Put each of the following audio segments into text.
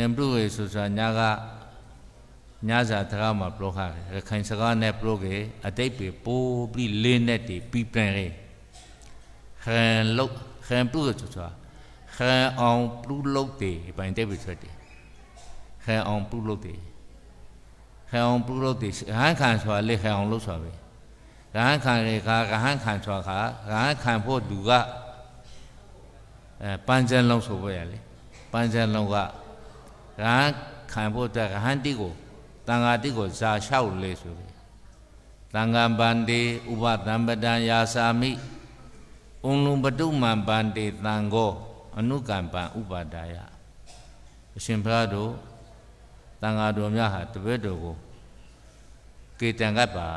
ခင်ပြုေဆိုတာညာကညာစာတကားမှာပလောခရရခိုင်စကားနဲ့ပလောကေအတိတ်ပဲပိုးပြီးလေးနဲ့တည်ပြီးပြန်လေခံလုတ်ခံပြုေဆိုတာခံအောင်ပြုလုပ်တယ်ပိုင်တိတ်ပဲဆိုတယ်ခံအောင်ပြုလုပ်တယ်ခံအောင်ပြုလုပ်တယ်ဟန်ခံဆိုတာလေခံအောင်လုပ်ဆိုတာပဲရဟန်းခံတဲ့ခါရဟန်းခံဆိုတာခါရဟန်းခံဖို့လူကအဲပန်းစံလုံးဆိုပေါ်ရလေပန်းစံလုံးကရဟန်းခံဖို့အတွက်ရဟန်းတိကိုတန်ဃာတိကိုဇာလျှောက်လေဆိုပြီးတန်ဃံဗန္တိဥပသံပဒံယာစာမိဥလုံပတုမံဗန္တိတန်ကိုအနုကံပံဥပါဒာယအရှင်ဘုရားတို့တန်ဃာတော်များဟာတပည့်တော်ကိုကေတံကပ်ပါ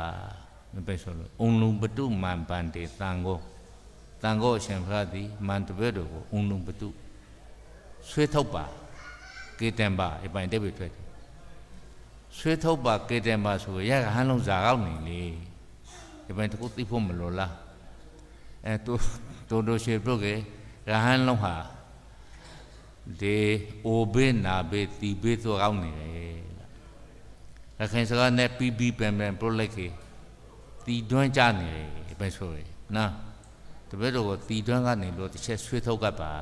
မပဲဆိုလို့ဥလုံပတုမံဗန္တိတန်ကိုတန်ကိုအရှင်ဘုရားသည်မန်တပည့်တော်ကိုဥလုံပတုဆွေးထုတ်ပါကေတံပါအပိုင်တက်ပြီထွက်တယ်ဆွေးထုတ်ပါကေတံပါဆိုရကဟန်းလုံးဇာကောက်နေလေအပိုင်တခုသိဖို့မလိုလားအဲသူတုံတို့ရှေပြုတ်ကေရဟန်းလုံးဟာဒီအိုဘေနာဘေတီဘေဆိုကောက်နေတယ်ရခိုင်စကားနဲ့ပီပီပန်ပန်ပြုတ်လိုက်ကေတီတွန်းကြနေတယ်အပိုင်ဆိုရနော်တပည့်တော်ကတီတွန်းကနေလို့တစ်ချက်ဆွေးထုတ်ကပ်ပါ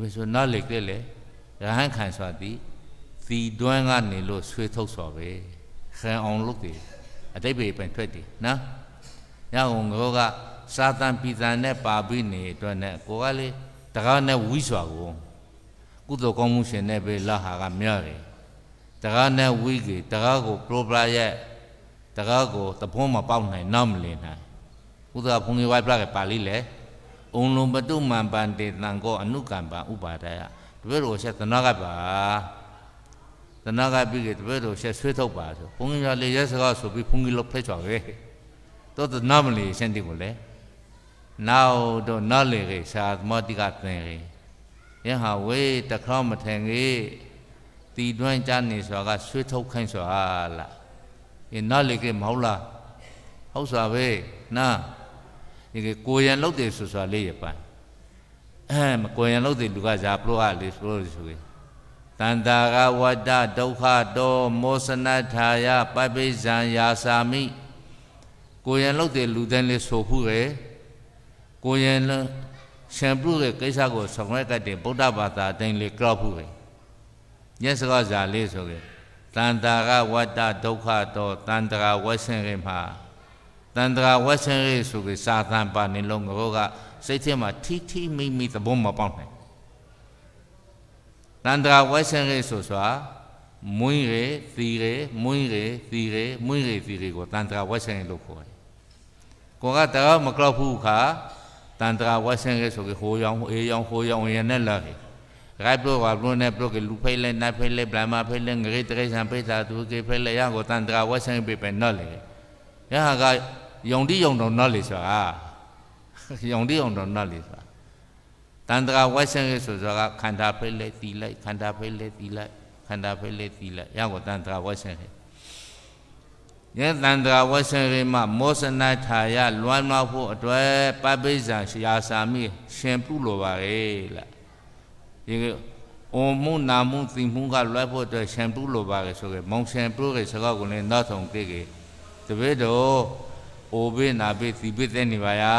ဘယ်ဆိုနားလေကြလေရဟန်းခံစွာသည်သီတွန်းကနေလို့ဆွေးထုတ်စွာပဲခံအောင်လုပ်တယ်အတိတ်ပဲပြန်ထွက်တယ်နော်ရအောင်ကိုကစာတန်ပီဇန်နဲ့ပါပြီးနေအတွက်နဲ့ကိုကလေတကားနဲ့ဝီးစွာကိုကုသိုလ်ကောင်းမှုရှင်နဲ့ပဲလာဟာကမြရတယ်တကားနဲ့ဝီးကြီးတကားကိုပရိုပလာရဲ့တကားကိုတဖုံးမပေါက်နိုင်နောက်မလင်နိုင်ကုသိုလ်ဘုံကြီးဝိုက်ပြကပါဠိလေအုံလုံးပတုမှန်ပန်တေတံကောအနုကံပံဥပါဒယတပည့်တော်ဆက်သနာကပါသနာကပြီးခဲ့တပည့်တော်ဆက်ဆွေးထုတ်ပါဆိုဘုန်းကြီးကလေရဲစကားဆိုပြီးဘုန်းကြီးလောက်ဖဲချော်ခဲ့တော့သနာမလီစင်တီကိုလေနောက်တော့နားလေခဲ့စာသမတိကသင်ခဲ့ယဟာဝေတခေါမထင်ကြီးတီတွန်းကြနေစွာကဆွေးထုတ်ခိုင်းစွာလားအင်းနားလေခဲ့မဟုတ်လားဟုတ်စွာပဲနာဒီကကိုရန်လောက်တယ်ဆိုစွာလေးရပိုင်းကိုရင်လို့တဲ့လူကဇာပလို့ရလေဆိုလို့ဆိုရင်တန္တာကဝတ္တဒုက္ခတောမောစနထာယပပိဇံယာစာမိကိုရင်လို့တဲ့လူတိုင်းလေးဆိုခုရယ်ကိုရင်ရှင်ပြုတဲ့ကိစ္စကိုဆောင်ရွက်ကတည်းဗုဒ္ဓဘာသာတိုင်းလေးကြောက်ဖို့ပဲညက်စကားစာလေးဆိုရင်တန္တာကဝတ္တဒုက္ခတောတန္တရာဝဆင်ရင်မှာတန္တရာဝဆင်ရင်ဆိုပြီးစာသံပါနေလုံးကောကစိတ်ထဲမှာထိထိမိမိသဘောမပေါက်နိုင်တန္တရာဝိုင်းဆင်ရေးဆိုစွာမွင်းရေသီရေမွင်းရေသီရေမွင်းရေသီရေကိုတန္တရာဝိုင်းဆင်ရေးလို့ခေါ်တယ်ကိုကတော့မကြောက်ဘူးခါတန္တရာဝိုင်းဆင်ရေးဆိုကေဟိုရောင်အေးရောင်ဟိုရောင်ရနဲ့လာတယ်ရိုက်ပလောဝါဘလုံးနဲ့ပလောကလူဖိလဲနိုင်ဖိလဲဗလာမဖိလဲငရေတရေဆံဖိသာသူကေဖိလဲရကိုတန္တရာဝိုင်းဆင်ရေးပဲနော်လေရဟကယုံတိယုံတော်နော်လေဆိုတာယုံတိအောင်တော့နဲ့လေဆိုတာတန်တရာဝတ်ဆင်းရေးဆိုဆိုတာကခန္ဓာဖိလဲတီလိုက်ခန္ဓာဖိလဲတီလိုက်ခန္ဓာဖိလဲတီလိုက်ရကိုတန်တရာဝတ်ဆင်းရေးယဲတန်တရာဝတ်ဆင်းရေးမှာ မောစနာထာယလွမ်းမဖို့အတွက်ပပိစ္ဆာရှာစာမိရှင်ပြုလိုပါလေလားဒီကအုံမှုနာမှုသီမှုကလွတ်ဖို့အတွက်ရှင်ပြုလိုပါလေဆိုကြမောင်ရှင်ပြုရဲ့စကားကိုလည်းနောက်ဆုံးကြည့်ကြတပည့်တော်အိုဘေးနာဘေးသီဘေးတဲ့နေပါယာ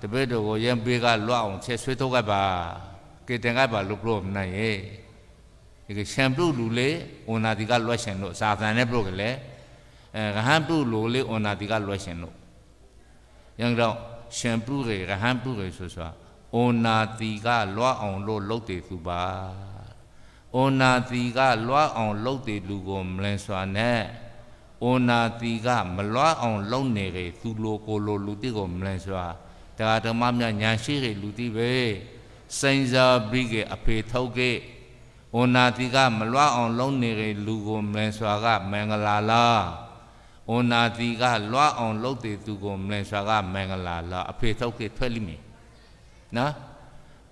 တပည့်တော်ကိုရင်ဘေးကလွတ်အောင်ချက်ဆွေးထုတ်ကပ်ပါကေတန်ကပ်ပါလို့ပြောမနိုင်ရဲ့ဒီကရှံပြုတ်လူလေအွန်နာဒီကလွတ်ရှင်လို့စာသန်နဲ့ပြုတ်ကလေးအဲရဟန်းပြုတ်လူလေအွန်နာဒီကလွတ်ရှင်လို့ယံတော့ရှံပြုတ်ရရဟန်းပြုတ်ရဆိုဆိုအွန်နာဒီကလွတ်အောင်လို့လုပ်တယ်သူပါအွန်နာဒီကလွတ်အောင် လုပ်တယ်လူကိုမလင်စွာနဲ့အိုနာတီကမလွားအောင်လုံနေတယ်သူလိုကိုလိုလူတိကိုမလန်စွာတရားဓမ္မများညာရှိတဲ့လူတိပဲစင်စာပြီးကအဖေထုတ်ခဲ့ဝနာတိကမလွားအောင်လုံနေတဲ့လူကိုမလန်စွာက မင်္ဂလာလားဝနာတိကလွားအောင်လုပ်တဲ့သူကိုမလန်စွာကမင်္ဂလာလားအဖေထုတ်ခဲ့ထွက်လိမ့်မယ်နော်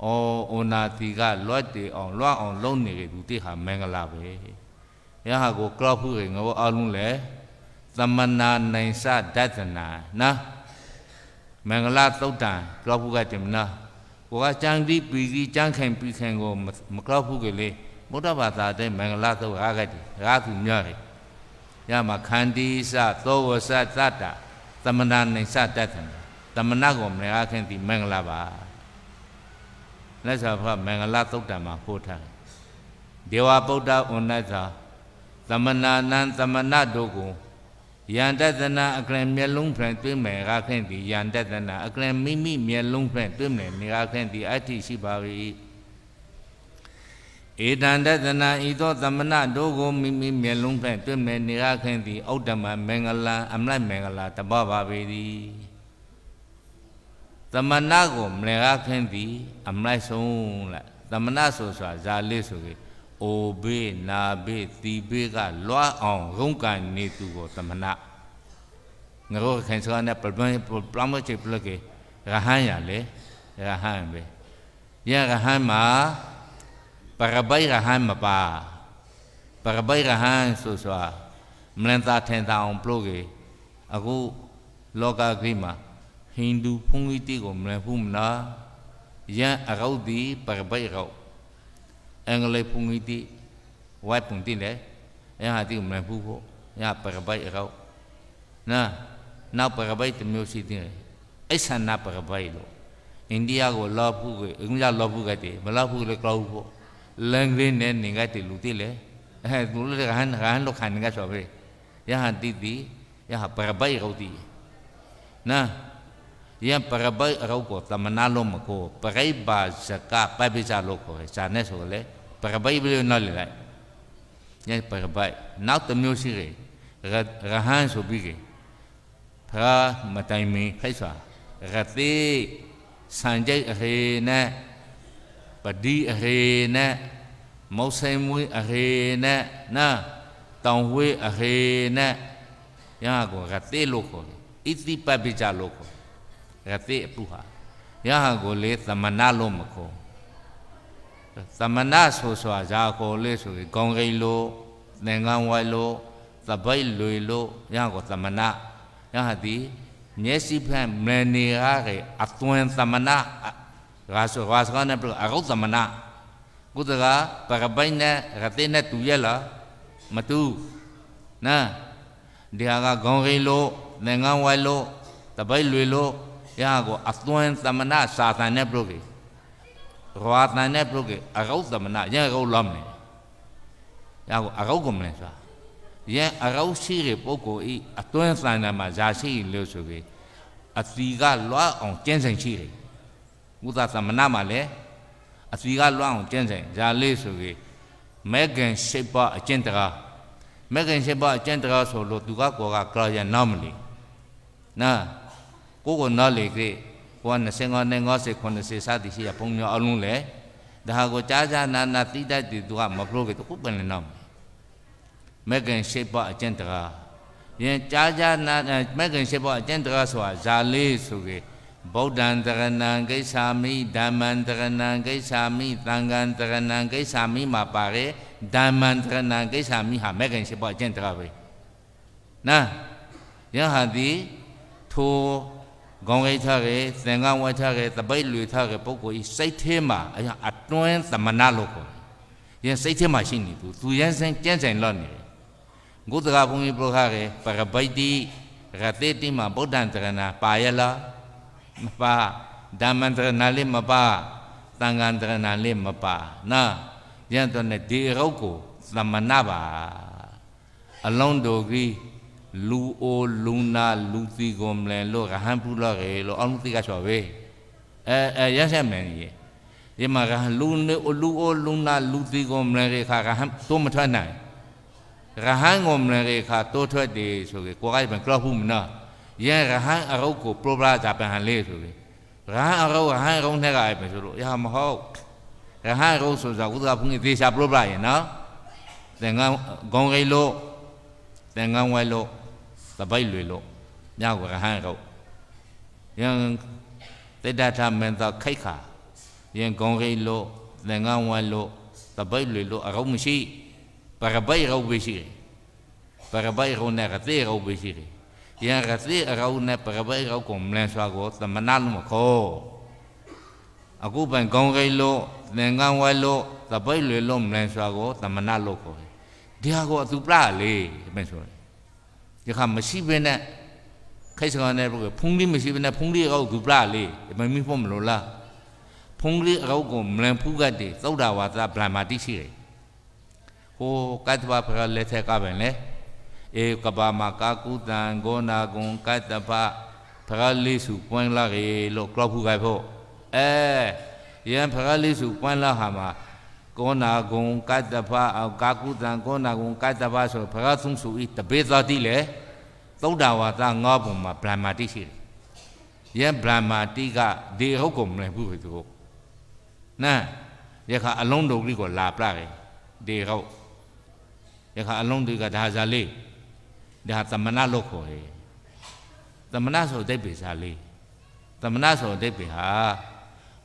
အော်ဝနာတိကလွတ်တယ်အောင်လွားအောင်လုပ်နေတဲ့သူတိဟာမင်္ဂလာပဲရဟကိုကလောက်ဖူးရေငေါအလုံးလေသမနာနိုင်စဒသနာနာမင်္ဂလာ သုတ်တံကလောက်ဖူးကတင်နာကိုကကြံတိပီတိကြံခိုင်ပြီခိုင်ကိုမကလောက်ဖူးကလေးဗုဒ္ဓဘာသာတဲ့မင်္ဂလာသုတ်ဟာကတိရာသူများရေရမခန္တီစသောဝစသတ္တသမနာနိုင်စဒသနာသမနာကိုမင်္ဂလာခင်တိမင်္ဂလာပါလက်စာဖမင်္ဂလာသုတ်တံမှာဟောထားတယ်ဒေဝဗုဒ္ဓဥဏ္ဏသာသမနာနံသမဏတို့ကိုယံတတနာအကလံမျက်လုံးဖြင့်တွေးမယ်ကားခင့်သည်ယံတတနာအကလံမိမိမျက်လုံးဖြင့်တွေးမယ်နေကားခင့်သည်အဋ္ဌိရှိပါ၏ဧတံတတနာဤသောသမဏတို့ကိုမိမိမျက်လုံးဖြင့်တွေးမယ်နေကားခင့်သည်ဥဒ္ဓမမင်္ဂလံအမတ်မင်္ဂလာတပပါပေသည်သမဏကိုမင်္ဂလာခင့်သည်အမတ်ဆုံးလက်သမဏဆိုစွာဇာလေးဆိုပြီးအိုဘေးနာဘေးတီဘေးကလွားအောင်ရုံးကန်နေသူကိုသမဏငရောခိုင်စကားနဲ့ပလန်ပလမချေပလကေရဟန်းရလေရဟန်းပဲယရဟန်းမှာပရဘိုင်ရဟန်းမပါပရဘိုင်ရဟန်းဆိုဆိုမလန်သာထင်သာအောင်ပလို့ကေအခုလောကကြီးမှာဟိန္ဒူဘုန်းကြီးတွေကိုမလန်ဘူးမလားယံအရောက်ဒီပရဘိုင်ရောက် angle pungi ti wai pung ti le ya ha ti mrai pu ko ya para bai rau na na para bai te meu si ti ai san na para bai lo india ko la pu ko ung la la pu ka ti ma la pu le klau ko lang le ne ni ga ti lu ti le ha lu le han han lo khan ga so be ya ha ti ti ya ha para bai rau ti na yan parabai rauko tamana lo mako parai ba zaka pa bisa lo ko sa ne so le parabai bi no le lai yan parabai now the music re rahan so bi ge pha matai me khai sa rati sanjai re na padi re na mau sai mui re na na tong hui re na yan ko rati lo ko iti pa bi ja lo ko ဒါပေအပုဟာယဟကိုလေသမဏလို့မခေါ်သမဏဆိုစွာဇာကိုလေဆိုရင်ခေါင်းကိလို့သင်္ကန်းဝိုင်လို့သပိတ်လွေလို့ယဟကိုသမဏယဟသည်မျက်စိဖန်မနေရတဲ့အသွင်သမဏရာဆိုရာစကနပြအရုသမဏကုသကပရပိုင်နဲ့ရတဲ့နဲ့တူရလားမတူနာဒီဟာကခေါင်းကိလို့သင်္ကန်းဝိုင်လို့သပိတ်လွေလို့ရကိုအသွင်သမဏစာသန်နဲ့ပြုတ်ကေရဝသန်နဲ့ပြုတ်ကေအရုပ်သမဏရန်ရုပ်လောမနေရကိုအရုပ်ကုန်မလဲဆိုတာရန်အရုပ်ရှိတဲ့ပုဂ္ဂိုလ်ဤအသွင်သန်တယ်မှာဇာရှိလို့ဆိုကေအသီကလွတ်အောင်ကျင့်စဉ်ရှိတယ်ဘုရားသမဏမှာလည်းအသီကလွတ်အောင်ကျင့်စဉ်ဇာလေးဆိုကေမဲခင်ရှိပါအကျင့်တကားမဲခင်ရှိပါအကျင့်တကားဆိုလို့သူကကောကကြာရန်နောက်မလီနာကိုကိုနော်လေခေကိုက25နဲ့90 90စသည်ရှိရပုံမျိုးအလုံးလေဒါဟာကိုကြားကြားနာနာသိတတ်တယ်သူကမဖလို့ကေသူကိုပင်လည်းနော်မက်ကန်ရှိပအကျင့်တကားယင်ကြားကြားနာမက်ကန်ရှိပအကျင့်တကားဆိုတာဇာလေးဆိုကေဗုဒ္ဓံတရဏံကိစ္ဆာမိဓမ္မံတရဏံကိစ္ဆာမိသံဃံတရဏံကိစ္ဆာမိမှာပါတယ်ဓမ္မံတရဏံကိစ္ဆာမိဟာမဂ္ဂင်ရှိပါအကျင့်တကားပဲနာယဟတိထိုဂုံကိထကေသင်္ကဝထကေသပိတ်လွေထကေပုဂ္ဂိုလ်ဤစိတ်ထဲမှာအရာအတွင်းသမဏလို့ခေါ်တယ်။ယင်စိတ်ထဲမှာရှိနေသူသူရန်စင်ကြံ့ကြံ့လောက်နေတယ်။ငုတကဘုန်းကြီးပြောခါကေပရပိတိရတေတိမှာဗုဒ္ဓံတရဏပါယလားမပါဓမ္မံတရဏလေးမပါသံဃံတရဏလေးမပါနော်ယင်တော့ ਨੇ ဒီရုပ်ကိုသမဏပါအလုံးတို့ကြီးလူအိုလူနာလူသီကုန်မလဲလို့ရဟန်းပုလော့ရေလို့အောင်သိကချော်ပဲအဲအဲရဆက်မယ်ကြီးဒီမှာကလူနေလူအိုလူနာလူသီကုန်မလဲခါကဟမ်သို့မထွက်နိုင်ရဟန်းကုန်မလဲခါတိုးထွက်တယ်ဆိုကေကိုကပြန်ကလောက်ဘူးမနော်ယန်ရဟန်းအရုပ်ကိုပရိုပရာဇာပန်ဟန်လေးဆိုကေရဟန်းအရုပ်ရဟန်းရုံးထဲကပဲဆိုလို့ရမဟုတ်ရဟန်းရုံးဆိုတာဥဒ္ဓဘုန်းကြီးသေချာပရိုပရာရေနော်သင်္ကန်းဂုံရီလို့သင်္ကန်းဝဲလို့သပိတ်လွေလို့မြောက်ဝရဟန်းကိုယံတိတ္တထမင်းသာခိတ်ခါယံဂုံရိလို့သင်္ကန်းဝဲလို့သပိတ်လွေလို့အရောမရှိပရပိတ်ရောပဲရှိပရပိတ်ရောနဲ့ကတိရောပဲရှိယံကတိအရောနဲ့ပရပိတ်ရောကိုမလန်စွာကိုသမဏလုံးမခေါ်အခုပိုင်ဂုံရိလို့သင်္ကန်းဝဲလို့သပိတ်လွေလို့မလန်စွာကိုသမဏလို့ခေါ်တယ်ဒီဟာကိုအသူပလာလေမင်းဆိုတယ်ဒီခါမရှိဘဲနဲ့ခိုက်စကန်တဲ့ဘုကဖုန်လေးမရှိဘဲနဲ့ဖုန်လေးအောက်ကူပလာလေမမီဖို့မလို့လားဖုန်လေးအောက်ကိုမလန်ဖူးကတ်တယ်သုဒ္ဓဝါသဗလာမာတိရှိတယ်ဟိုကတ္တဝဖရလက်ထက်ကပင်လေဧကဘာမကာကုတံဂောနာဂုံကတ္တပဖရလေးစုပွင့်လာရေလို့ကြောက်ဖူးခိုက်ဖို့အဲယံဖရလေးစုပွင့်လာဟာမှာကောနာဂုံကတ္တဖအောကာကုတံကောနာဂုံကတ္တဖဆိုဘဂသုံးစုဤတပေသတိလေသုဒ္ဓဝါဒငါးပုံမှာဗြဟ္မာတိရှိတယ်။ယံဗြဟ္မာတိကဒီဟုတ်ကုန်မလဲဘူးသူဟုတ်။နာယခအလုံးတုံကြီးကိုလာပြတယ်ဒီဟုတ်။ယခအလုံးတုကဒါဇာလေးဒါသမဏလို့ခေါ်တယ်။သမဏဆိုတဲ့ပေစာလေးသမဏဆိုတဲ့ပေဟာ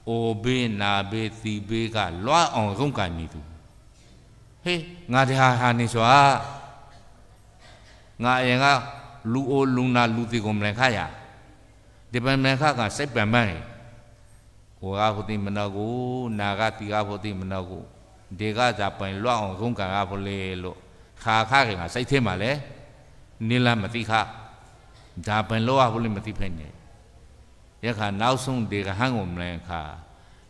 အိုဘေးနာဘေးသီဘေးကလွတ်အောင်ဆုံးကံနေသူဟေးငါတရားဟာနေစွာငါအရင်ကလူအိုလူနာလူသီကိုမလန်ခရဒီပန်မန်ခကစိတ်ပန်ပန်းဟိုကဟိုတိမနောကိုနာကတီကဟိုတိမနောကိုဒီကဇာပိုင်လွတ်အောင်ဆုံးကံကဖလေလို့ခါခါကငါစိတ်ထဲမှာလဲနိလမတိခဒါပိုင်လောရဖလေမတိဖိနေယခါနောက်ဆုံးဒီကဟန်ကိုမလဲခါ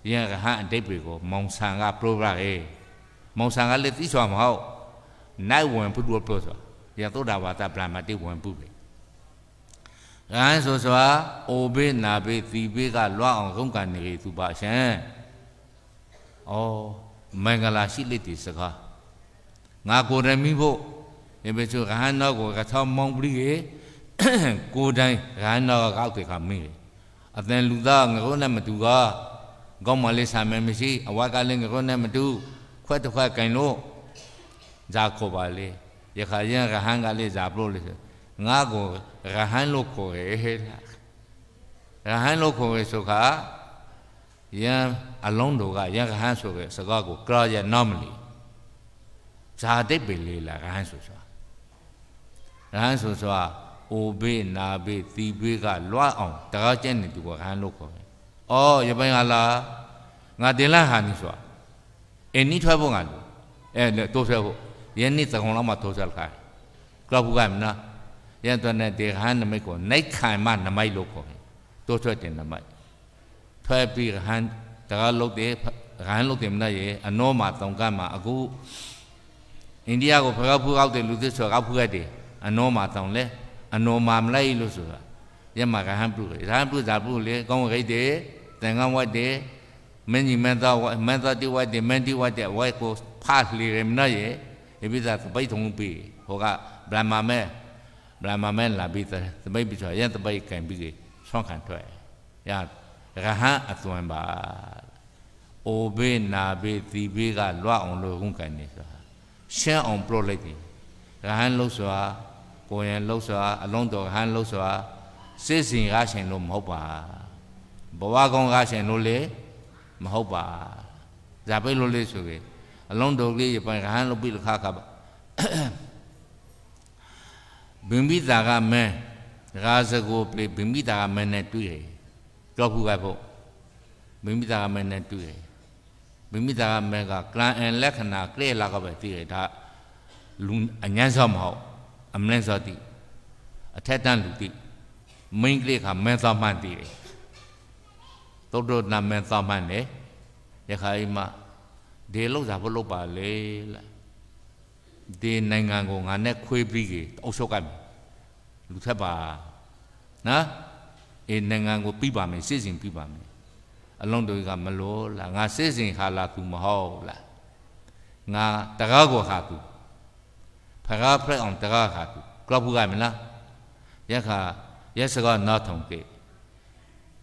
ယခါဟန်အတိတ်တွေကိုမောင်ဆန်ကပရိုဗရာဟေမောင်ဆန်ကလည်းသိစွာမဟုတ်နိုင်ဝင်ပုတ္တပလောစွာယသုဒ္ဓဘာသာဗြဟ္မတိဝင်ပုပဲရဟန်းဆိုစွာအိုဘေးနာဘေးသီဘေးကလွတ်အောင်ဆုံးကန်နေသူပါရှင်ဩမင်္ဂလာရှိလက်တီစကားငါကိုယ်တိုင်မိဖို့ဒီပေချိုရဟန်းတော်ကိုကသောမောင်ပရိကိုကိုယ်တိုင်ရဟန်းတော်ကောက်တယ်ခါမိတယ်အသင်လူသားငကုန်းနဲ့မတူကားကောင်းမလေးဆာမင်းမရှိအဝါကလည်းငကုန်းနဲ့မတူခွက်တစ်ခွက်ကင်လို့ဇာခေါ်ပါလေယခါရင်ရဟန်းကလေးဇာပလို့လေငါကိုရဟန်းလို့ခေါ်ရဲလားရဟန်းလို့ခေါ်ရဲဆိုခါယံအလုံးတို့ကယံရဟန်းဆိုရဲစကားကိုကရာရနော်မလီဇာတိတ်ပဲလေလားရဟန်းဆိုဆိုတာရဟန်းဆိုဆိုတာအိုဘေးနာဘေးသီဘေးကလွှတ်အောင်တကားကျဲနေသူကဟန်လို့ခေါ်တယ်။အော်ရပိုင်းကလာငါတင်လာဟာနေဆိုအင်းနီထွက်ဖို့ငါလူအဲတိုးဆွဲဖို့ယနေ့သကုံလောက်မှတိုးဆွဲခိုင်းကလောက်ဘူးကမနာယန်တော်နဲ့တေဟန်နမိတ်ကိုနိုင်ခိုင်မှနမိတ်လို့ခေါ်တယ်။တိုးဆွဲတင်နမိတ်ထွက်ပြီးဟန်တကားလုတ်တယ်ဟန်လုတ်တယ်မနာရဲ့အနောမှာတောင်ကမ်းမှာအခုအိန္ဒိယကိုဖကောက်ဖူးောက်တဲ့လူသစ်ဆိုကောက်ဖူးခဲ့တယ်အနောမှာတောင်လဲ။ anomaly လို့ဆိုတာယမကဟံပြုရဟံပြုတာပြုလေကောင်းဝိတ္တေသင်္ကန်းဝတ်တေမင်းကြီးမင်းသားဝတ်မင်းသားတိဝတ်တေမင်းတိဝတ်တေဝဲကိုဖာလီရမနာယေအပိသာသပိတ်ထုံပြီဟောကဗြဟ္မာမဲဗြဟ္မာမဲလာပြီးသပိတ်ပြီးဆိုရင်သပိတ်ကံပြီးဆွမ်းခံထွက်ရရဟန်းအသွင်ပါအိုဘေးနာဘေးသီဘေးကလွတ်အောင်လို့ခုခံနေဆိုတာရှင်းအောင်ပြုတ်လိုက်ပြီရဟန်းလို့ဆိုတာကိုရင်လှုပ်စွာ အလုံးတော်ဟန်လှုပ်စွာစိတ်စဉ်ကားရှင်လို့မဟုတ်ပါဘဝကောင်းကားရှင်လို့လေမဟုတ်ပါဇာပိတ်လို့လေဆိုရင်အလုံးတော်လေးပိုင်ဟန်လို့ပြီးခါခါပါဘင်္ဘိတာကမင်းရာဇဂိုပြဘင်္ဘိတာကမင်းနဲ့တွေ့တယ်တော့ခုကဖို့ဘင်္ဘိတာကမင်းနဲ့တွေ့တယ်ဘင်္ဘိတာကမင်းကကလန်အန်လက္ခဏာကလေလာကပဲသိတယ်ဒါလူအញ្ញမ်းဆောင်မဟုတ်အမလင်းစောတိအထက်တန်းလူတိမိန်းကလေးကမန်သာမှန်တည်တယ်သုတ္တနာမန်သာမှန်တယ်ယခါအိမ်မှာဒေလောက်သာဘလို့ပါလေလားဒီနိုင်ငံကိုငါနဲ့ခွေးပြီးကြီးအုပ်ချုပ်ကမယ်လူထက်ပါနော်အေးနိုင်ငံကိုပြီးပါမယ်စစ်စင်ပြီးပါမယ်အလုံးတို့ကမလို့လားငါစစ်စင်ဟာလာသူမဟုတ်လားငါတကားကိုဟာသူ바가프레엄다가가비글라부가아니라약하예서가나통게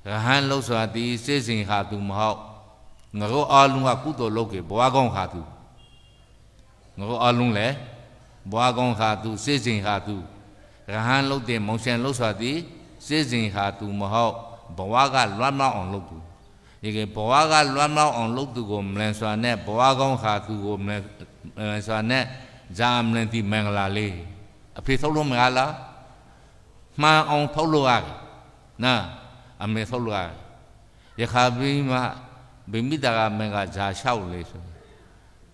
가한로스와디세신하두마오너로알룽가구도로게보아공하두너로알룽레보아공하두세신하두가한로데몽센로스와디세신하두마오보아가란나온로두이게보아가란나온로두고멜စွာနဲ့ဘွားကောင်းဟာသူကို멜စွာနဲ့ဇာမလန်တီမင်္ဂလာလေးအဖေထုတ်လို့မလားလားမှန်အောင်ထုတ်လို့ရတယ်နာအမေထုတ်လို့ရတယ်ယခါပြီးမှဗိမိတာကမင်္ဂဇာလျှောက်လေဆို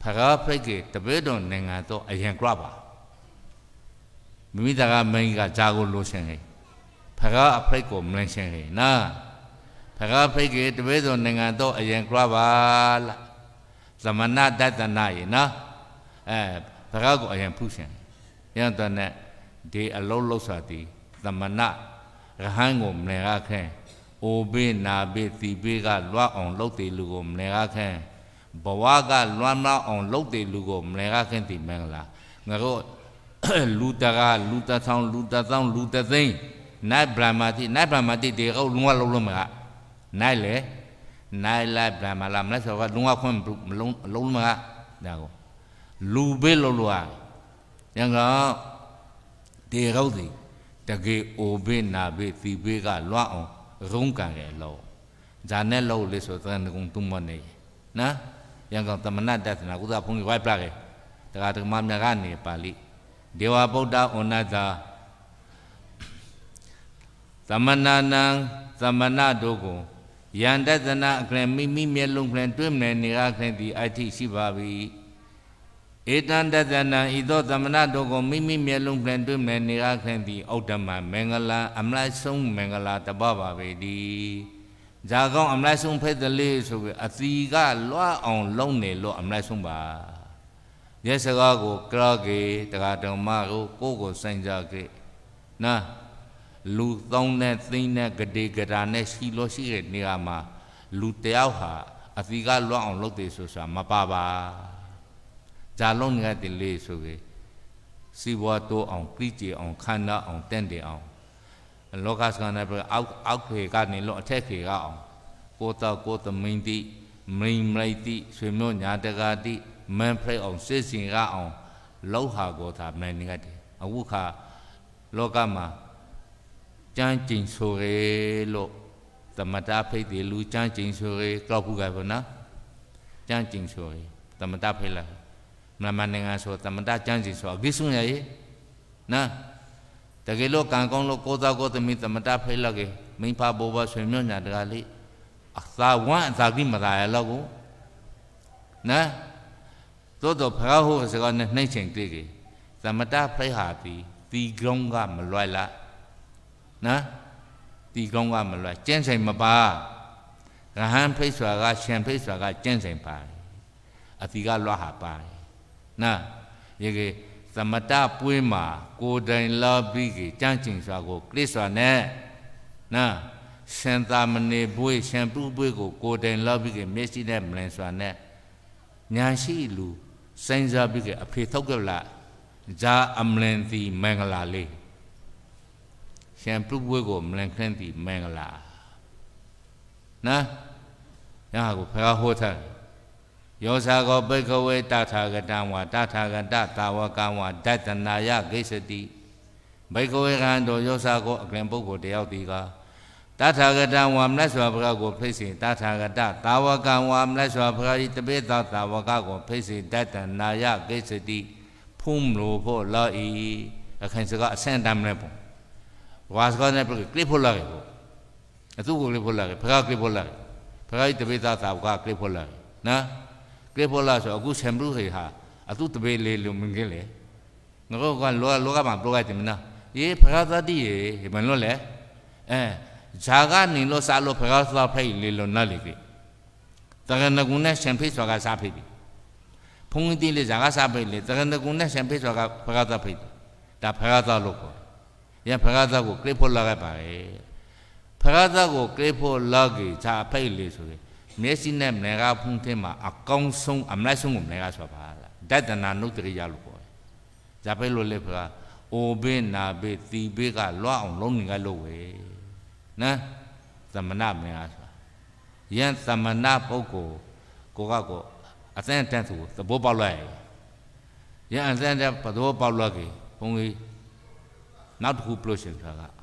ဖရာဖိတ်ကတပည့်တော်နိုင်ငံတော်အရင်ကြပါမိမိတကမင်းကဇာကိုလိုချင်ဟဲ့ဖရာအဖိတ်ကိုမလင်းချင်ဟဲ့နာဖရာဖိတ်ကတပည့်တော်နိုင်ငံတော်အရင်ကြပါလားသမဏတတနာရေနော်အဲစကားကိုအရင်ဖူးဆင်ယန္တနဲ့ဒီအလုံးလောက်စာတီသမဏရဟန်းကိုမလဲရခဲအိုဘေးနာဘေးသီဘေးကလွတ်အောင်လှုပ်တယ်လူကိုမလဲရခဲဘဝကလွမ်းလောက်အောင်လှုပ်တယ်လူကိုမလဲရခဲဒီမင်္ဂလာငါတို့လူတကာလူတထောင်လူတထောင်လူတသိန်းနိုင်ဗြဟ္မာတိနိုင်ဗြဟ္မာတိတေကောလုံဝလုံးလုံးမကနိုင်လေနိုင်လိုက်ဗြဟ္မာလာမလဲဆိုတော့လုံဝခွင့်မလုံးလုံးမကဒါကော lube lo lua yanga de rau di ta ge obe na be ti be ga lwa on rong kan ge lo ja ne lo le so tan kong tum ma ne na yanga tamana dat na ku da phung ge wai pla ge ta ga ta ma mya ga ne pa li dewa buddha onata tamana nan tamana do ko ယန္တသနာအကလမိမိမျက်လုံးကလတွဲ့မြင်နေရခင်ဒီအဋ္ဌိရှိပါပြီဧတံတသနံဤသောသမဏတို့ကိုမိမိမျက်လုံးဖြင့်တွေ့မြင်နေအားဖြင့်သည်ဩတ္တမမင်္ဂလာအမလဆုံးမင်္ဂလာတပပါပေသည်ဇာကောင်းအမလဆုံးဖဲ့တလေးဆိုပြီးအသီကလွှတ်အောင် လုံးနေလို့အမလဆုံးပါရက်စကားကိုကရကေတက္ကဓမ္မကိုကိုယ်ကိုစိုင်းကြခဲ့နာလူသုံးနဲ့သိန်းနဲ့ဂတိဂရာနဲ့ရှိလို့ရှိတဲ့နေရာမှာလူတယောက်ဟာအသီကလွှတ်အောင်လုပ်တယ်ဆိုဆိုတာမပါပါဇာလုံးငတ်တလေဆိုကေစီဘွားတိုးအောင်ပြီးကြည်အောင်ခန္ဓာအောင်တင့်တယ်အောင်လောကစကနာပြအောက်အောက်ခေကနေလောအထက်ခေကအောင်ကိုတောကိုသမင်းတိမိန်မလိုက်တိဆွေမျိုးညာတကာတိမန်ဖရိတ်အောင်စစ်စင်ကအောင်လောက်ဟာကိုသာမန်နေကတည်းအခုခါလောကမှာကြမ်းကျင်ဆိုရဲလို့သမတာဖိတ်တယ်လူကြမ်းကျင်ဆိုရဲကောက်ဘူးကပဲနော်ကြမ်းကျင်ဆိုရဲသမတာဖိတ်လားမြန်မာနိုင်ငံဆိုသမတကျမ်းစီဆိုအကိစုညာရေးနာတကယ်လို့ကံကောင်းလို့ကိုသားကိုသမီးသမတဖိလောက်ကေမိဖဘိုးဘဆွေမျိုးညာတကလေးအသာဝမ်းအသာကိမသာရလောက်ကိုနာသို့တော့ဖရာဟုတ်စကားနဲ့နှိမ့်ချင်တွေ့ကေသမတဖိဟာပြီးတီကုန်းကမလွယ်လားနာတီကုန်းကမလွယ်ကျင့်ဆိုင်မပါရဟန်းဖိတ်စွာကရှင်ဖိတ်စွာက ကျင့်ဆိုင်ပါတယ်အတီကလွှတ်ဟာပါတယ်နာယေကေသမတပွေးမှာကိုတိုင်လာပြီးကကြန့်ကျင်စွာကိုကလစ်စွာနဲ့နာရှင်သာမဏေပွေးရှင်ပုပွေးကိုကိုတိုင်လာပြီးကမျက်စိနဲ့မလင်စွာနဲ့ညာရှိလူစင်စားပြီးကအဖေထောက်ကလာဇာအမလင်သည်မင်္ဂလာလေးရှင်ပုပွေးကိုမလင်ခင်းသည်မင်္ဂလာနာညာကိုဖះဟောထားယောဇာကောပိခဝေတထာဂတံဝါတထာဂတတာဝကံဝါဒတနာယဂိသတိဘိခဝေကံတော်ယောဇာကောအကလင်ပုဂ္ဂိုလ်တယောက်ဒီကတထာဂတံဝါမနတ်စွာဘုရားကိုဖိတ်စဉ်တထာဂတတာဝကံဝါမနတ်စွာဘုရားဤတပိသတာဝကကိုဖိတ်စဉ်ဒတနာယဂိသတိဖုံလို့ဖို့လာဤအခန့်စကအဆင့်တမ်းနဲ့ပေါ့ဝါစကောနဲ့ပြကလစ်ဖို့လာရေပေါ့အသူကိုကလစ်ဖို့လာရေဘုရားကလစ်ဖို့လာရေဘုရားဤတပိသတာဝကကလစ်ဖို့လာရေနော်ကဲပေါ်လာဆိုအခုဆမ်ဘလူဟေဟာအတုတပေလေလုံမင်းကလေငါတို့ကလောလောကမှာပြောရတယ်မနာယေဖရာသတိရေမလို့လေအဲဇာကနေလို့စာလို့ဖရာသဖိတ်လေလို့နားလေကိတရဏဂုဏဆမ်ဖိတ်ဆိုတာစာဖိတ်ဖုန်တိလေဇာက စာဖိတ်လေတရဏဂုဏဆမ်ဖိတ်ဆိုတာဖရာသဖိတ်ဒါဖရာသလို့ခေါ်ရဖရာသကိုကလေးဖို့လာခဲ့ပါလေဖရာသကိုကလေးဖို့လာကြီးဇာဖိတ်လေဆိုရင်မျက်စိနဲ့မလင်ကဖုန်ထင်းမှာအကောင်းဆုံးအမလိုက်ဆုံးကိုမလင်ကဆိုတာပါလားဒတနာနုတ္တရိယလို့ခေါ်တယ်ဇာပဲလို့လေဖကအိုဘေးနာဘေးတီဘေးကလွတ်အောင်လုံးနေကလို့ဝဲနော်သမဏမလင်ကဆိုတာယံသမဏပုဂ္ဂိုလ်ကိုကကိုအစမ်းတန်းသူသဘောပေါက်လိုက်ယံအစမ်းတဲ့သဘောပေါက်လိုက်ပြီဘုံကြီးနောက်တစ်ခုပြုလို့ရှင်ဆိုတာက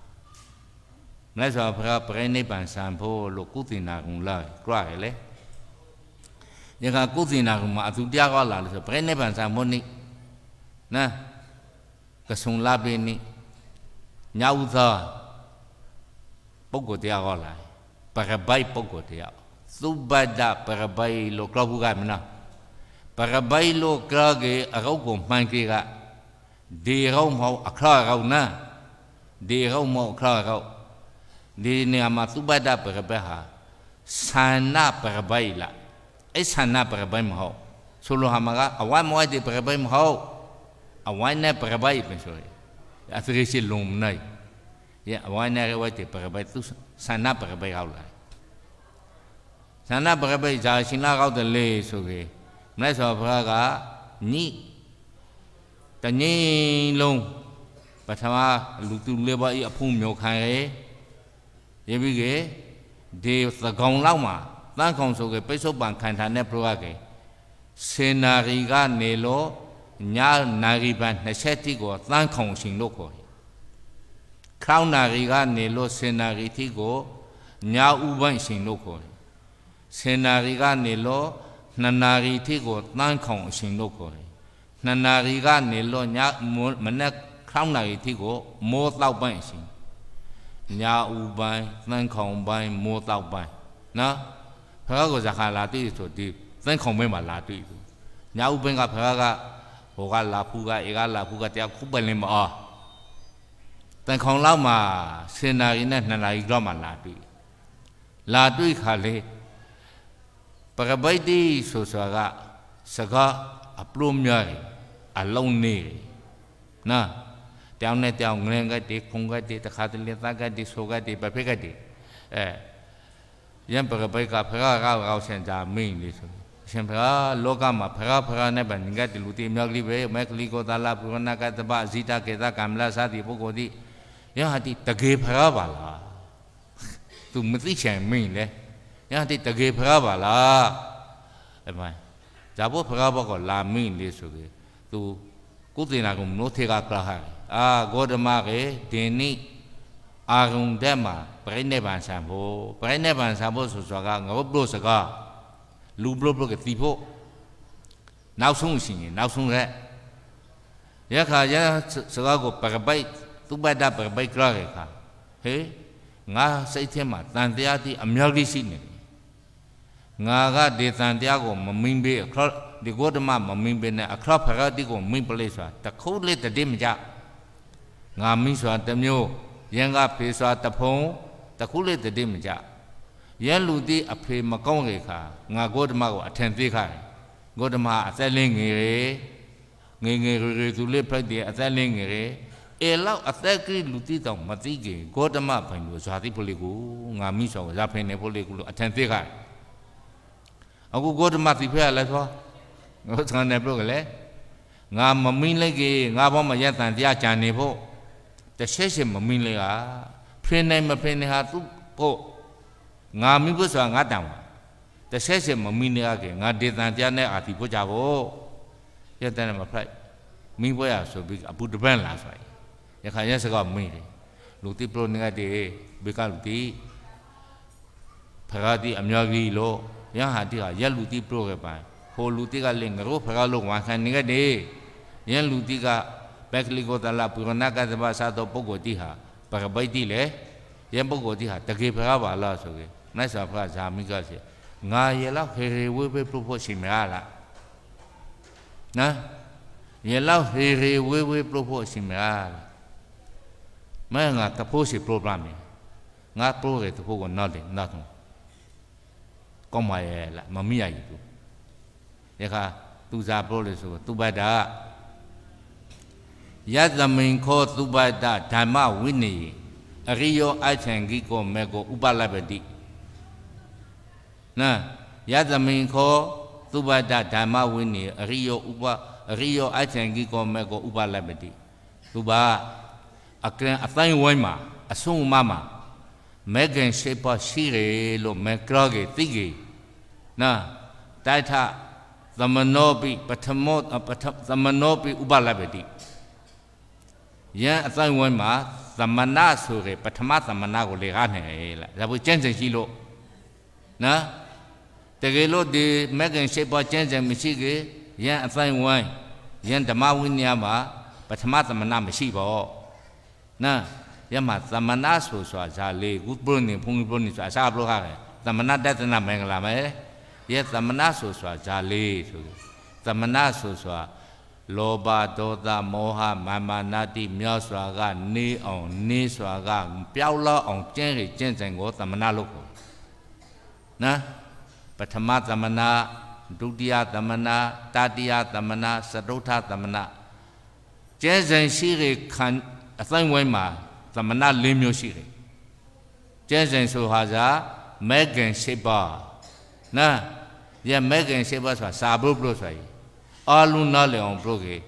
မြတ်စွာဘုရားပြိနိဗ္ဗာန်ဆံဖို့လို့ကုသနာကုံလာကြွရလေဒီခါကုသနာကုံမှာအသူတရားကလာလို့ဆိုပြိနိဗ္ဗာန်ဆံဖို့နိနာကဆုံလာပေနိညဥသာပုဂ္ဂိုလ်တရားကလာပရဘိုက်ပုဂ္ဂိုလ်တရားသုဘဒပရဘိုက်လို့ကြောက်ဘူးကမနာပရဘိုက်လို့ကြောက်ကြအရောက်ကိုမှန်ကြကဒီရောက်မဟုတ်အခါရောက်နာဒီရောက်မဟုတ်အခါရောက်ဒီနေရာမှာသုဘဒပရဘဟာဆန္နပရဘိုင်လာအဲဆန္နပရဘိုင်မဟုတ်ဆိုလိုဟာမကအဝိုင်းမဝိုင်းဒီပရဘိုင်မဟုတ်အဝိုင်းနဲ့ပရဘိုင်ပဲဆိုရအသရေရှိလုံနိုင်ရအဝိုင်းနဲ့ဝိုင်းဒီပရဘိုင်သူဆန္နပရဘိုင်ဟောက်လာဆန္နပရဘိုင်ဇာရှင်လာကောက်တယ်လေဆိုကေမလဲဆိုဘုရားကညိတငိမ့်လုံးပထမလူသူလေးပါးဤအဖို့မျိုးခံရဲ့ရေးပြီးကေဒီသကုံလောက်မှာတန်းခုံဆိုကေပိဿုပံခန္ဓာနဲ့ပြောရကေစေနာရီကနေလို့ညာနာရီပန်20တိကိုတန်းခုံရှင်လို့ခေါ်တယ်။ခေါင်းနာရီကနေလို့စေနာရီတိကိုညာဥပန့်ရှင်လို့ခေါ်တယ်။စေနာရီကနေလို့နှစ်နာရီတိကိုတန်းခုံရှင်လို့ခေါ်တယ်။နှစ်နာရီကနေလို့ညမနက်ခေါင်းနာရီတိကိုမိုးတော့ပန့်ရှင်ညာဦးပိုင်းသန်းခေါင်ပိုင်းမိုးတောက်ပိုင်းနော်ဖခင်ကိုဇခါလာတိဆိုဒီသန်းခေါင်ပိုင်းမှာလာတိဆိုညာဦးပိုင်းကဖခင်ကဟိုကလာဖူးကဧကလာဖူးကတရားခုပလင်မအောတန်ခေါင်လောက်မှာစင်နာရီနဲ့နှစ်နာရီတော့မှလာတွေ့လာတွေ့ခါလေပကပိတ်တိဆိုဆိုကစကားအပလို့မြဲအလုံးနေနာတယောက်နဲ့တယောက်ငရင်ကတိခုံကတိတခါတလေသာကတိဆိုကတိပဖေကတိအဲယံပကပိကဖရာကောက်ကောက်ဆင်ကြမင်းလေးဆိုရှင်ဖရာလောကမှာဖရာဖရာနဲ့ဗန်ငတ်တလူတိမြောက်ကလေးပဲမက်ကလေးကိုသာလာပုရဏကတပဇိတကေသကမ္လသတိပုဂ္ဂိုလ်တိယဟတိတကေဖရာပါလားသူမသိချင်မင်းလေယဟတိတကေဖရာပါလားအမှန်ဇာဘောဖရာဘောကလာမင်းလေးဆိုကေသူကုသေနာကမနိုထေကကလာဟာအာဂေါတမကေဒီနိအာရုံတဲ့မှာပြိနေဗန်ဆံဖို့ပြိနေဗန်ဆံဖို့ဆိုဆိုတာကငဘဘလို့စကားလူဘလို့ဘလို့ကတီဖို့နောက်ဆုံးရှင်ရင်နောက်ဆုံးရက်ရခါရစကားကိုပရပိုက်သူဘဒပရပိုက်ကြရခါဟေးငါစိတ်ထဲမှာတန်တရားတိအမြောက်ကြီးရှိနေတယ်ငါကဒေသန်တရားကိုမမင်းပေးအခရဒီဂေါတမမမင်းပေးနဲ့အခရဖရတိကိုမင်းပလေးဆိုတာတခုလေးတည်းမကြဘူးငါမိစွာတစ်မျိုးယင်ကဖေစွာတစ်ဖုံတခုလေးတတိမကြရဲလူတိအဖေမကောင်းခဲ့ခါငါဂေါတမကိုအထင်သေးခိုင်းဂေါတမအသက်လင်းငယ်ရေငယ်ငယ်ရေသူလေးဖက်တည်းအသက်လင်းငယ်ရေအဲလောက်အသက်ကလေးလူတိတောင်မသိခင်ဂေါတမဘိုင်လိုဇာတိဖိုလေးကိုငါမိဆောင်ဇာဖိနေဖိုလေးကိုလို့အထင်သေးခိုင်းအခုဂေါတမသိဖက်ရလဲသွားငါဆန်နေပြုတ်ကလေးငါမမင်းလိုက်ကြီးငါဘောမရက်တန်တရားကြံနေဖို့တရှဲရှဲမမင်းလေကဖရင်နိုင်မဖရင်နိုင်ဟာသူ့ဖို့ငါမိဖို့ဆိုတာငါတန်ပါတရှဲရှဲမမင်းလေကငါဒေသန်ပြနဲ့အာတိဖို့ကြဖို့ရတဲ့နဲ့မဖိုက်မိဘွဲရဆိုပြီးအပူတပန့်လာဆိုရင်ရခိုင်ရစကမင်းလေလူတိပလိုနေကတည်းဘေကလူတိဖရာတိအမြောက်ကြီးလို့ရဟတိဟာရက်လူတိပလိုကပိုင်ဟိုလူတိကလည်းငါတို့ဖရာလို့ဝန်ခံနေကတည်းရန်လူတိကဘက်ကလီကိုတလာပုရဏကသဘာစသောပုဂ္ဂိုလ်တိဟာပရပိတိလေယံပုဂ္ဂိုလ်တိဟာတကေဖရပါလားဆိုကေနတ်စွာဘုရားဇာမိကစေငါရေလောက်ဟေရေဝေဘေပုဖို့ရှိမလားနော်ရေလောက်ဟေရေဝေဝေပုဖို့ရှိမလားမဲငါတဖို့ရှိ program ငါ pro ရဲ့တဖို့ကနော်လေနော်ကောင်းပါရဲ့လားမမိရဘူးရခါသူစား pro လို့ဆိုသူဘတ်တာကယသမိန်ခောသုပတဓမ္မဝိနေအရိယောအချံကိကောမေကောဥပလပတိနာယသမိန်ခောသုပတဓမ္မဝိနေအရိယောဥပအရိယောအချံကိကောမေကောဥပလပတိသူပါအကရန်အတိုင်းဝိုင်းမှာအဆုံးမမှာမေကန်ရှိပါရှိရလို့မေကရကေတိကေနာတိုက်ထသမနောပိပထမောပထသမနောပိဥပလပတိယံအဆိုင်ဝန်းမှာသမဏဆိုရယ်ပထမသမဏကိုလေကားနေလားဒါဘူးကျင့်စဉ်ရှိလို့နော်တကယ်လို့ဒီမက္ကင်ရှိပေါ်ကျင့်စဉ်မရှိခေယံအဆိုင်ဝန်းယံဓမ္မဝိညာဉ်မှာ ပထမသမဏမရှိပေါ့နော်ယမသမဏဆိုဆိုဇာလေကုပုန်နေဖုန်ပုန်နေဆိုအစားဘလို့ဟာလေသမဏတတနာမင်္ဂလာမယ်ယသမဏဆိုဆိုဇာလေဆိုသမဏဆိုဆိုလောဘဒေါသမောဟမာမာနာတိမြောက်စွာကနေအောင်နေစွာကပျောက်လောက်အောင် ကျင့်ရကျင့်စဉ်ကိုသမဏလို့ခေါ်နာပထမသမဏဒုတိယသမဏတတိယသမဏစတုထသမဏကျင့်စဉ်ရှိရခံအသိုင်းဝိုင်းမှာသမဏ၄မျိုးရှိတယ်ကျင့်စဉ်ဆိုဟာစာမဲခင်ရှိပါနာရမဲခင်ရှိပါဆိုတာစာဘုဘလို့ဆိုရင်အားလုံးနားလည်အောင်ပြုတ်ခဲ့